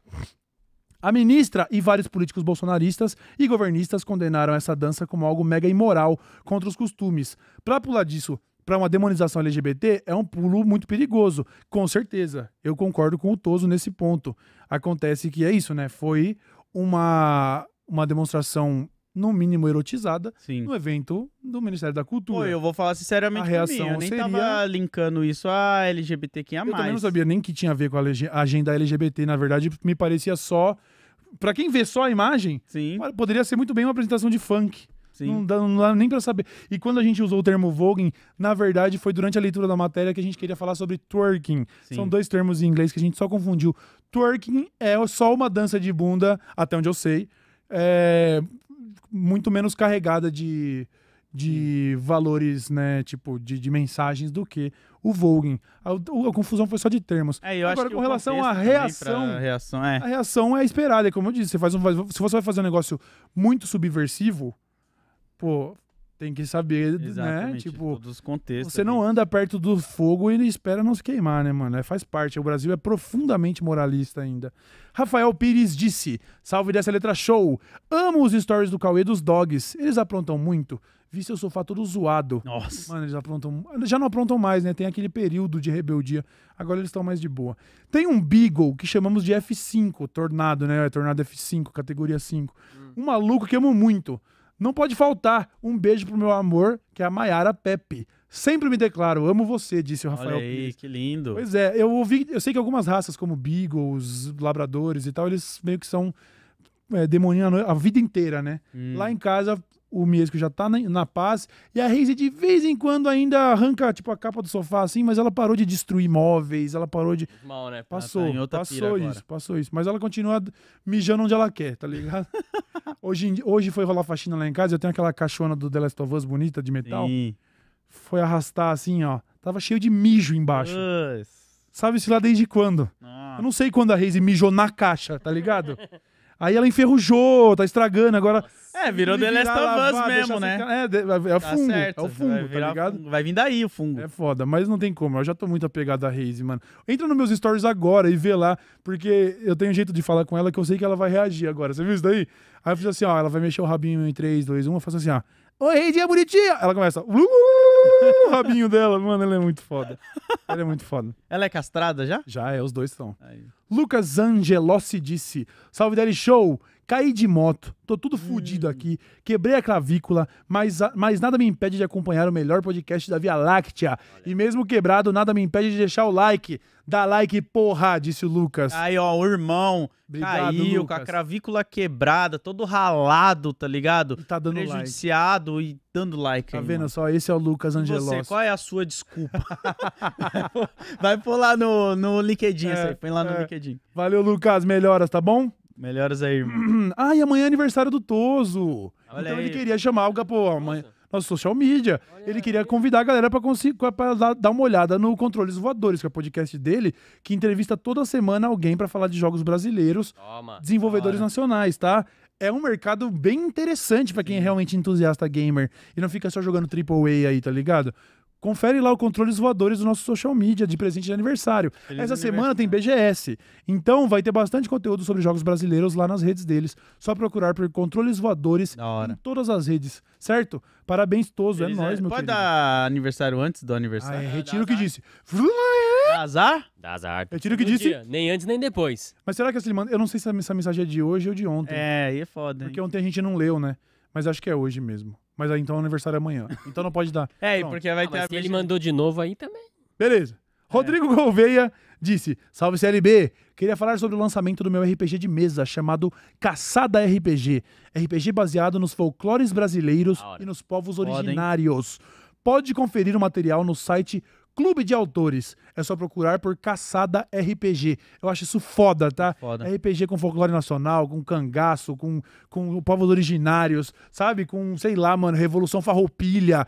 A ministra e vários políticos bolsonaristas e governistas condenaram essa dança como algo mega imoral contra os costumes. Para pular disso para uma demonização LGBT é um pulo muito perigoso, com certeza. Eu concordo com o Toso nesse ponto. Acontece que é isso, né? Foi uma, uma demonstração no mínimo erotizada Sim. no evento do Ministério da Cultura. Pô, eu vou falar sinceramente, a reação mim, eu nem seria... tava linkando isso a LGBTQIA+. Eu também não sabia nem que tinha a ver com a agenda LGBT, na verdade me parecia só para quem vê só a imagem, Sim. poderia ser muito bem uma apresentação de funk. Sim. Não, dá, não dá nem para saber. E quando a gente usou o termo voguing, na verdade foi durante a leitura da matéria que a gente queria falar sobre twerking. Sim. São dois termos em inglês que a gente só confundiu. Twerking é só uma dança de bunda, até onde eu sei, é muito menos carregada de, de Sim. valores, né, tipo, de, de, mensagens do que o Vogue. A, a, confusão foi só de termos. É, Agora, com relação à reação, reação é. a reação é esperada, é como eu disse, você faz um, se você vai fazer um negócio muito subversivo, pô, tem que saber, né? Exatamente, né? Tipo, todos os contextos. Você não anda perto do fogo e espera não se queimar, né, mano? É, faz parte. O Brasil é profundamente moralista ainda. Rafael Pires disse: salve dessa letra show. Amo os stories do Cauê dos dogs. Eles aprontam muito. Vi seu sofá todo zoado. Nossa. Mano, eles aprontam. Já não aprontam mais, né? Tem aquele período de rebeldia. Agora eles estão mais de boa. Tem um Beagle que chamamos de F5, Tornado, né? É Tornado F5, categoria 5. Hum. Um maluco que amo muito. Não pode faltar um beijo pro meu amor, que é a Maiara Pepe. Sempre me declaro, amo você, disse o Rafael Olha aí, Pires. que lindo. Pois é, eu ouvi, eu sei que algumas raças como beagles, labradores e tal, eles meio que são é, a vida inteira, né? Hum. Lá em casa o Miesco já tá na, na, paz. E a Reise de vez em quando ainda arranca, tipo, a capa do sofá, assim, mas ela parou de destruir móveis, ela parou de. Mal, né? Passou. Ah, tá passou isso, agora. passou isso. Mas ela continua mijando onde ela quer, tá ligado? hoje, hoje foi rolar faxina lá em casa, eu tenho aquela caixona do The Last of Us bonita de metal. Sim. Foi arrastar assim, ó. Tava cheio de mijo embaixo. Sabe-se lá desde quando? Ah. Eu não sei quando a Reise mijou na caixa, tá ligado? Aí ela enferrujou, tá estragando. Agora. É, virou The Last of Us mesmo, né? É, é, é, é fungo. Certo, é o fungo, vai tá ligado? Fungo. Vai vir daí o fungo. É foda, mas não tem como. Eu já tô muito apegado à Raze, mano. Entra nos meus stories agora e vê lá, porque eu tenho jeito de falar com ela que eu sei que ela vai reagir agora. Você viu isso daí? Aí eu fiz assim, ó, ela vai mexer o rabinho em 3, 2, 1, eu faço assim, ó. Oi, Reizinha é bonitinha! Ela começa. Blu, Uh, o rabinho dela. Mano, ela é muito foda. Ela é muito foda. Ela é castrada já? Já, é, os dois estão. Lucas Angelossi disse: Salve Deli Show! Caí de moto, tô tudo fudido hum. aqui, quebrei a clavícula, mas, mas nada me impede de acompanhar o melhor podcast da Via Láctea. Olha. E mesmo quebrado, nada me impede de deixar o like. Dá like, porra, disse o Lucas. Aí, ó, o irmão Obrigado, caiu Lucas. com a clavícula quebrada, todo ralado, tá ligado? E tá dando Prejudiciado like. e dando like. Tá aí, vendo mano. só? Esse é o Lucas Angelos. Você, qual é a sua desculpa? Vai pôr lá no, no LinkedIn, é, põe lá é. no LinkedIn. Valeu, Lucas, melhoras, tá bom? Melhoras aí. ah, e amanhã é aniversário do Toso. Olha então aí. ele queria chamar o Capô. Amanhã nosso social media. Olha ele queria convidar a galera para dar uma olhada no Controles Voadores, que é o podcast dele, que entrevista toda semana alguém para falar de jogos brasileiros, Toma, desenvolvedores olha. nacionais, tá? É um mercado bem interessante para quem é realmente entusiasta gamer e não fica só jogando AAA aí, tá ligado? Confere lá o Controles Voadores do nosso social media de presente de aniversário. Feliz Essa semana tem BGS. Então vai ter bastante conteúdo sobre jogos brasileiros lá nas redes deles. Só procurar por Controles Voadores em todas as redes, certo? Parabéns toso, é Feliz é nóis, meu Pode querido. dar aniversário antes do aniversário? Ah, é, retiro o que disse. azar? Dá azar. Retiro o que disse. Dia. Nem antes, nem depois. Mas será que essa manda... Eu não sei se essa mensagem é de hoje ou de ontem. É, aí é foda. Porque hein? ontem a gente não leu, né? Mas acho que é hoje mesmo. Mas aí então o é aniversário é amanhã. Então não pode dar. É, Pronto. porque vai ah, ter mas a se ele mandou de novo aí também. Beleza. É. Rodrigo Gouveia disse: Salve CLB! Queria falar sobre o lançamento do meu RPG de mesa chamado Caçada RPG. RPG baseado nos folclores brasileiros e nos povos originários. Pode conferir o material no site Clube de Autores. É só procurar por Caçada RPG. Eu acho isso foda, tá? É foda. RPG com folclore nacional, com cangaço, com, com povos originários, sabe? Com, sei lá, mano, Revolução Farroupilha.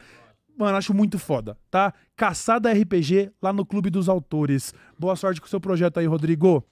Mano, acho muito foda, tá? Caçada RPG lá no Clube dos Autores. Boa sorte com o seu projeto aí, Rodrigo.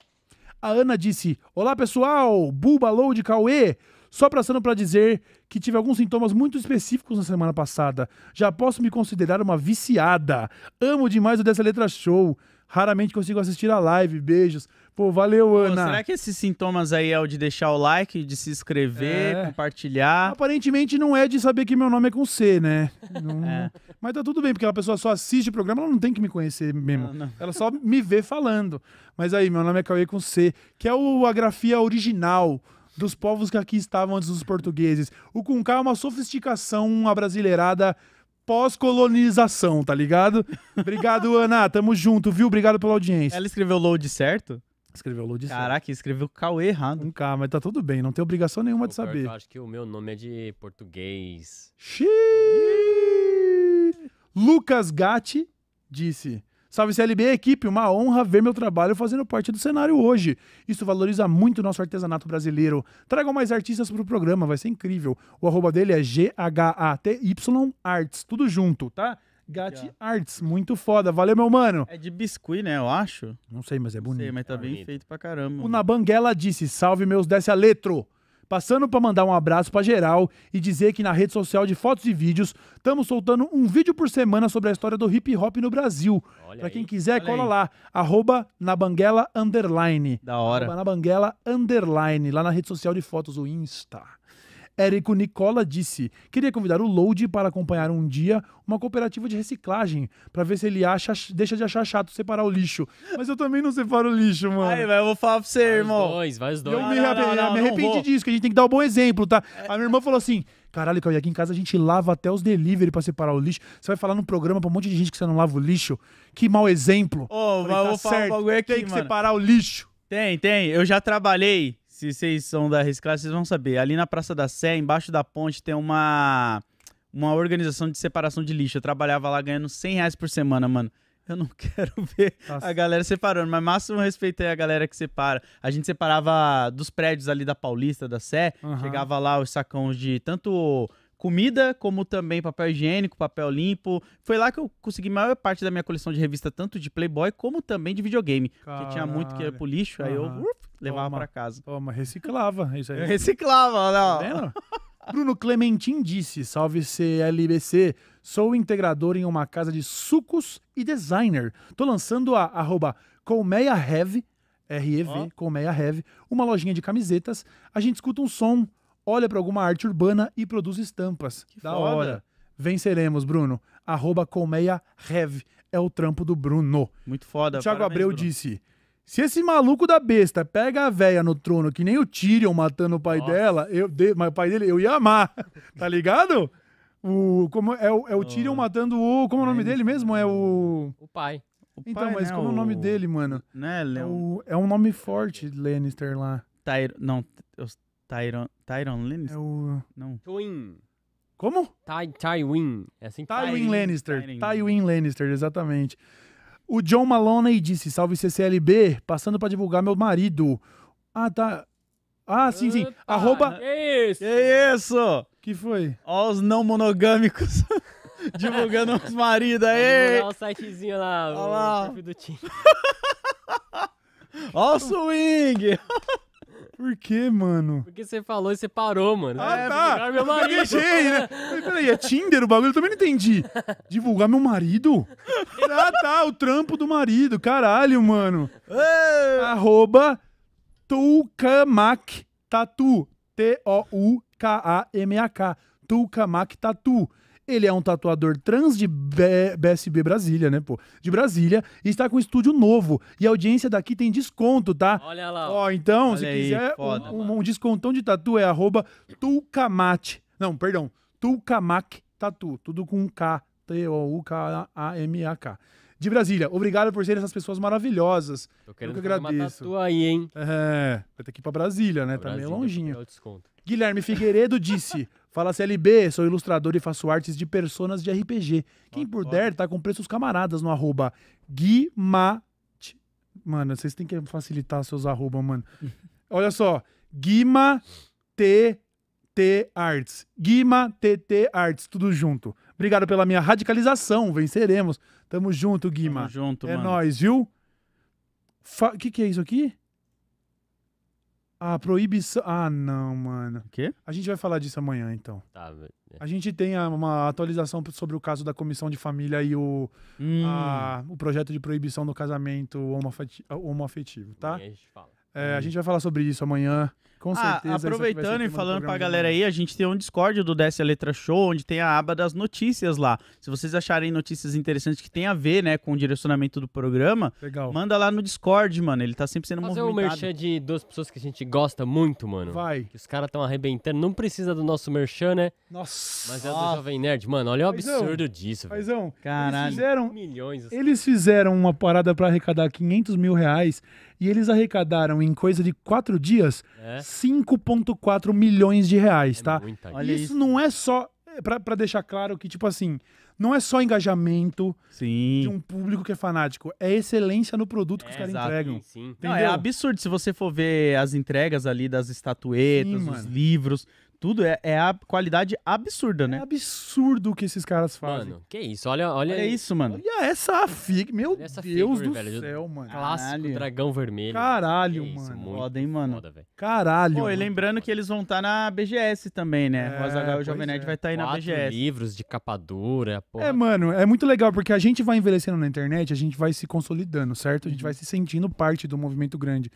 A Ana disse: Olá, pessoal! Buba de Cauê! Só passando para dizer que tive alguns sintomas muito específicos na semana passada. Já posso me considerar uma viciada. Amo demais o dessa letra show. Raramente consigo assistir a live. Beijos. Pô, valeu, Ana. será que esses sintomas aí é o de deixar o like, de se inscrever, é. compartilhar? Aparentemente não é de saber que meu nome é com C, né? Não... É. Mas tá tudo bem, porque a pessoa só assiste o programa, ela não tem que me conhecer mesmo. Não, ah, não. Ela só me vê falando. Mas aí, meu nome é Cauê com C, que é o, a grafia original dos povos que aqui estavam antes dos portugueses. O Kunká é uma sofisticação, uma brasileirada pós-colonização, tá ligado? Obrigado, Ana. Tamo junto, viu? Obrigado pela audiência. Ela escreveu load certo? Escreveu load certo. Caraca, escreveu Cauê errado. Kunká, mas tá tudo bem. Não tem obrigação nenhuma o de saber. Eu acho que o meu nome é de português. Xiii! Lucas Gatti disse... Salve CLB, equipe, uma honra ver meu trabalho fazendo parte do cenário hoje. Isso valoriza muito o nosso artesanato brasileiro. Tragam mais artistas pro programa, vai ser incrível. O arroba dele é G-H-A-T-Y Arts, tudo junto, tá? Gatti Arts, muito foda. Valeu, meu mano. É de biscuit, né? Eu acho. Não sei, mas é bonito. Não sei, mas tá é bem bonito. feito pra caramba. O Nabanguela disse: salve meus desce a letro. Passando para mandar um abraço para geral e dizer que na rede social de fotos e vídeos estamos soltando um vídeo por semana sobre a história do hip hop no Brasil. Para quem quiser, cola aí. lá, arroba nabanguela underline. Da hora. Arroba nabanguela underline, lá na rede social de fotos, o Insta. Érico Nicola disse: queria convidar o Load para acompanhar um dia uma cooperativa de reciclagem para ver se ele acha, deixa de achar chato separar o lixo. Mas eu também não separo o lixo, mano. Aí, vai, eu vou falar pra você, vai irmão. dois, vai os dois. Eu não, me, não, arrependi, não, me arrependi disso, que a gente tem que dar um bom exemplo, tá? A minha irmã falou assim. Caralho, Cauê, aqui em casa a gente lava até os delivery pra separar o lixo. Você vai falar num programa pra um monte de gente que você não lava o lixo? Que mau exemplo. Ô, oh, Falei, mas tá vou certo, falar um bagulho aqui, Tem que mano. separar o lixo. Tem, tem. Eu já trabalhei se vocês são da Rescala, vocês vão saber. Ali na Praça da Sé, embaixo da ponte, tem uma uma organização de separação de lixo. Eu trabalhava lá ganhando 100 reais por semana, mano. Eu não quero ver Nossa. a galera separando, mas máximo respeito aí a galera que separa. A gente separava dos prédios ali da Paulista, da Sé, uhum. chegava lá os sacões de tanto comida, como também papel higiênico, papel limpo. Foi lá que eu consegui maior parte da minha coleção de revista, tanto de Playboy como também de videogame. Porque tinha muito que era pro lixo, aí eu uf, uh, levava para casa. Toma, reciclava isso aí. Eu reciclava, não. Tá Bruno Clementin disse: salve CLBC, sou integrador em uma casa de sucos e designer. Tô lançando a arroba Colmeia Heavy, R-E-V, oh. Colmeia Heavy, uma lojinha de camisetas. A gente escuta um som olha para alguma arte urbana e produz estampas. Que da foda. hora. Venceremos, Bruno. Arroba colmeia rev é o trampo do Bruno. Muito foda. O Thiago Parabéns, Abreu Bruno. disse... Se esse maluco da besta pega a véia no trono, que nem o Tyrion matando o pai Nossa. dela, eu, de, mas o pai dele, eu ia amar, tá ligado? O, como é, o, é o Tyrion ah. matando o. Como é o nome dele mesmo? É o. O pai. O então, pai, mas né, como é o nome dele, mano? Né, Leon? É, é um nome forte, Lannister lá. Tyr não, eu, Tyron, Tyron Lannister? É o... Não. Twin. Como? Ty, Tywin. É assim Tywin, Tywin Lannister. Tywin. Tywin Lannister, exatamente. O John Maloney disse: Salve CCLB, passando para divulgar meu marido. Ah, tá. Ah, sim, sim. Opa, Arroba. Que isso? Que isso? Que foi? Ó, os não monogâmicos. divulgando os maridos aí. Olha o sitezinho lá, Olha o lá. do Ó o swing! Por que, mano? Porque você falou e você parou, mano. Ah, é, tá. Meu marido. Eu né? peraí, é Tinder o bagulho? Eu também não entendi. Divulgar meu marido? ah, tá, o trampo do marido. Caralho, mano. Arroba Tukamak Tatu. T-O-U-K-A-M-A-K. Tukamak Tatu. Ele é um tatuador trans de B BSB Brasília, né, pô? De Brasília. E está com um estúdio novo. E a audiência daqui tem desconto, tá? Olha lá. Ó, então, Olha se aí, quiser foda, um, um, um, descontão de tatu é arroba tulcamate. Não, perdão. Tulcamac Tatu. Tudo com um K. T-O-U-K-A-M-A-K de Brasília. Obrigado por serem essas pessoas maravilhosas. Eu quero agradeço. Uma aí, hein? É, vai ter que ir pra Brasília, né? Pra tá Brasília, meio longinho. Guilherme Figueiredo disse: Fala CLB, sou ilustrador e faço artes de personas de RPG. Quem puder, tá com preços camaradas no arroba Guimate. Mano, vocês têm que facilitar seus arroba, mano. Olha só, Guima T T Arts. Guima TT Arts, tudo junto. Obrigado pela minha radicalização, venceremos. Tamo junto, Guima. Tamo junto, é mano. É nóis, viu? O Fa... que, que é isso aqui? A proibição. Ah, não, mano. O quê? A gente vai falar disso amanhã, então. Tá, velho. É. A gente tem uma atualização sobre o caso da comissão de família e o, hum. a, o projeto de proibição do casamento homoafetivo, tá? E a gente fala. É, hum. A gente vai falar sobre isso amanhã. Com ah, certeza. Ah, aproveitando e falando pra galera aí, a gente tem um Discord do Desce a Letra Show, onde tem a aba das notícias lá. Se vocês acharem notícias interessantes que tem a ver, né, com o direcionamento do programa, Legal. manda lá no Discord, mano. Ele tá sempre sendo Fazer movimentado. Fazer um merchan de duas pessoas que a gente gosta muito, mano. Vai. Que os caras tão arrebentando. Não precisa do nosso merchan, né? Nossa. Mas é do Jovem Nerd, mano. Olha o absurdo Paizão. disso, velho. Paizão, Caralho. Eles fizeram, Milhões. Assim. Eles fizeram uma parada para arrecadar 500 mil reais e eles arrecadaram em coisa de quatro dias... É. 5,4 milhões de reais, é tá? Olha isso, isso não é só. Eh, para deixar claro que, tipo assim, não é só engajamento sim. de um público que é fanático, é excelência no produto que é, os caras entregam. Sim, sim. Não, é absurdo se você for ver as entregas ali das estatuetas, sim, os mano. livros, tudo, é, é a qualidade absurda, né? É absurdo o que esses caras fazem. Mano, que isso, olha, olha. É isso, mano. Olha essa fig, meu essa Deus figure, do velho. céu, mano. Clássico Caralho. dragão vermelho. Caralho, isso, mano. Muito Foda, hein, mano. Foda, Caralho. Pô, e lembrando que eles vão estar tá na BGS também, né? É, Rosa Jovem Nerd é. vai estar tá aí Quatro na BGS. livros de capa dura, porra. É, mano, é muito legal porque a gente vai envelhecendo na internet, a gente vai se consolidando, certo? A gente uhum. vai se sentindo parte do movimento grande.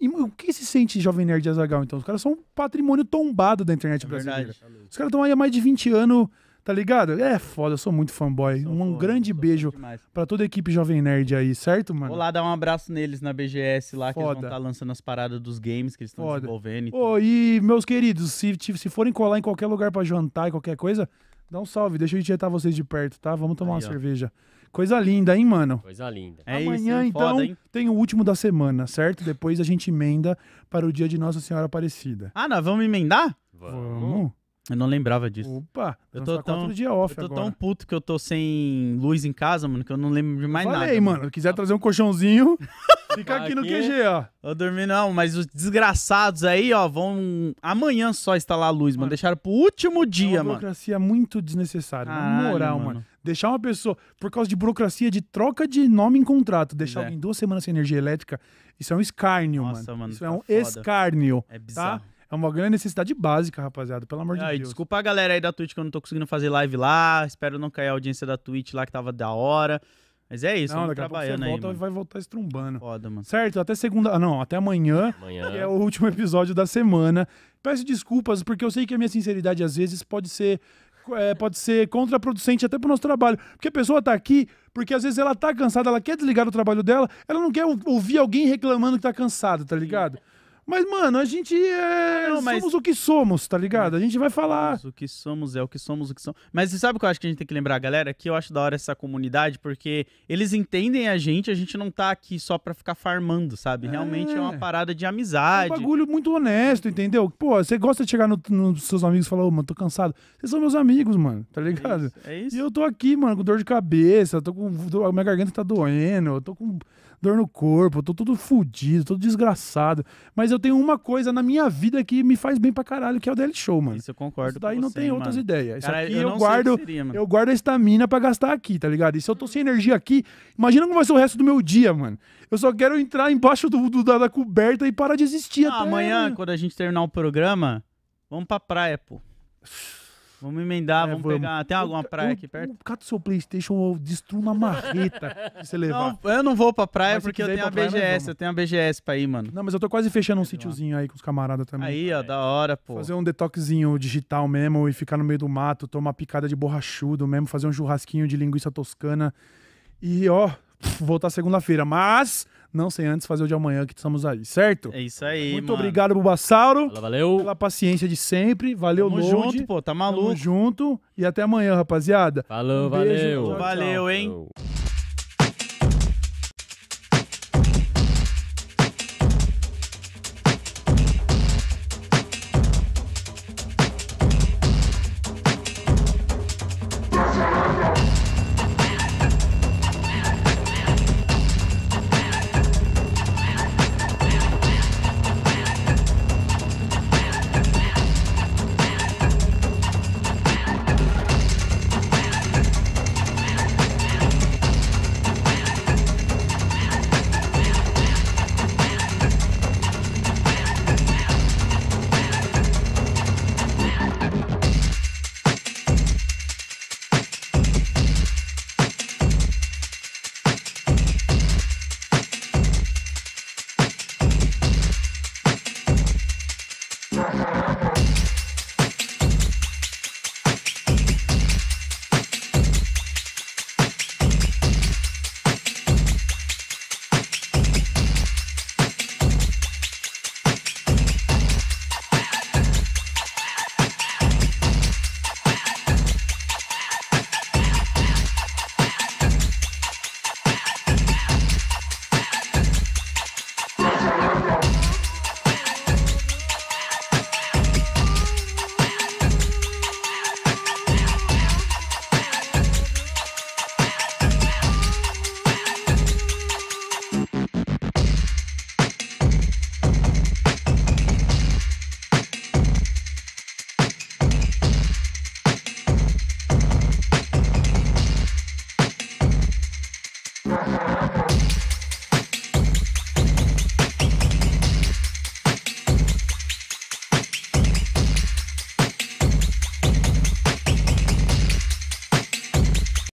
E o que se sente Jovem Nerd e Azagal, então? Os caras são um patrimônio tombado da internet é brasileira. Verdade. Os caras estão aí há mais de 20 anos, tá ligado? É foda, eu sou muito fanboy. Sou um foda, grande beijo para toda a equipe Jovem Nerd aí, certo, mano? Vou lá dar um abraço neles na BGS lá, foda. que eles vão estar tá lançando as paradas dos games que eles estão desenvolvendo. E, oh, e meus queridos, se, se forem colar em qualquer lugar para jantar e qualquer coisa, dá um salve, deixa eu injetar vocês de perto, tá? Vamos tomar aí, uma ó. cerveja. Coisa linda, hein, mano? Coisa linda. É Amanhã, isso, é então, foda, tem o último da semana, certo? Depois a gente emenda para o dia de Nossa Senhora Aparecida. Ah, nós vamos emendar? Vamos. Eu não lembrava disso. Opa, eu tô tá tão dia off Eu tô agora. tão puto que eu tô sem luz em casa, mano, que eu não lembro de mais Falei, nada. Falei, mano, mano, quiser trazer um colchãozinho, fica aqui, no QG, ó. Eu dormi não, mas os desgraçados aí, ó, vão amanhã só instalar a luz, mano. mano. Deixaram pro último dia, é uma mano. burocracia muito desnecessária, na moral, mano. mano. Deixar uma pessoa, por causa de burocracia, de troca de nome em contrato, deixar é. alguém duas semanas sem energia elétrica, isso é um escárnio, Nossa, mano. mano. Isso tá é um foda. escárnio. É tá? bizarro. Tá? É uma grande necessidade básica, rapaziada, pelo amor de Deus. Desculpa a galera aí da Twitch que eu não tô conseguindo fazer live lá. Espero não cair a audiência da Twitch lá que tava da hora. Mas é isso, não, daqui a pouco você aí, volta, vai voltar estrumbando. Foda, mano. Certo, até segunda. Ah, não, até amanhã, amanhã. Que é o último episódio da semana. Peço desculpas, porque eu sei que a minha sinceridade às vezes pode ser é, pode ser contraproducente até pro nosso trabalho. Porque a pessoa tá aqui porque às vezes ela tá cansada, ela quer desligar o trabalho dela, ela não quer ouvir alguém reclamando que tá cansado tá ligado? Mas, mano, a gente é. Não, mas... Somos o que somos, tá ligado? A gente vai falar. Somos o que somos é o que somos, o que somos. Mas você sabe o que eu acho que a gente tem que lembrar, galera? Que eu acho da hora essa comunidade, porque eles entendem a gente, a gente não tá aqui só pra ficar farmando, sabe? Realmente é, é uma parada de amizade. É um bagulho muito honesto, entendeu? Pô, você gosta de chegar nos no seus amigos e falar, ô, oh, mano, tô cansado. Vocês são meus amigos, mano, tá é ligado? É isso, é isso. E eu tô aqui, mano, com dor de cabeça, tô com. Minha garganta tá doendo, eu tô com dor no corpo, tô todo fudido, todo desgraçado. Mas eu tenho uma coisa na minha vida que me faz bem pra caralho, que é o Daily Show, mano. Isso eu concordo. Isso daí não você, tem mano. outras ideias. Isso Cara, aqui eu, eu guardo. Seria, eu guardo a estamina pra gastar aqui, tá ligado? E se eu tô sem energia aqui, imagina como vai ser o resto do meu dia, mano. Eu só quero entrar embaixo do, do da, da, coberta e parar de existir ah, até. Amanhã, quando a gente terminar o programa, vamos pra praia, pô. Vamos emendar, é, vamos, vamos, pegar até alguma praia eu, aqui perto. Por causa do seu Playstation, eu destruo uma marreta se você levar. Não, eu não vou pra praia mas porque eu tenho a praia, BGS, eu tenho a BGS pra ir, mano. Não, mas eu tô quase fechando um sítiozinho aí com os camaradas também. Aí, ó, da hora, pô. Fazer um detoxinho digital mesmo e ficar no meio do mato, tomar picada de borrachudo mesmo, fazer um churrasquinho de linguiça toscana e, ó, voltar segunda-feira. Mas não sem antes fazer o de amanhã que estamos aí, certo? É isso aí, Muito mano. obrigado, Bubassauro. Valeu. Pela paciência de sempre. Valeu, Tamo junto, pô. Tá maluco. Tamo junto. E até amanhã, rapaziada. Falou, um valeu. valeu, hein? Valeu.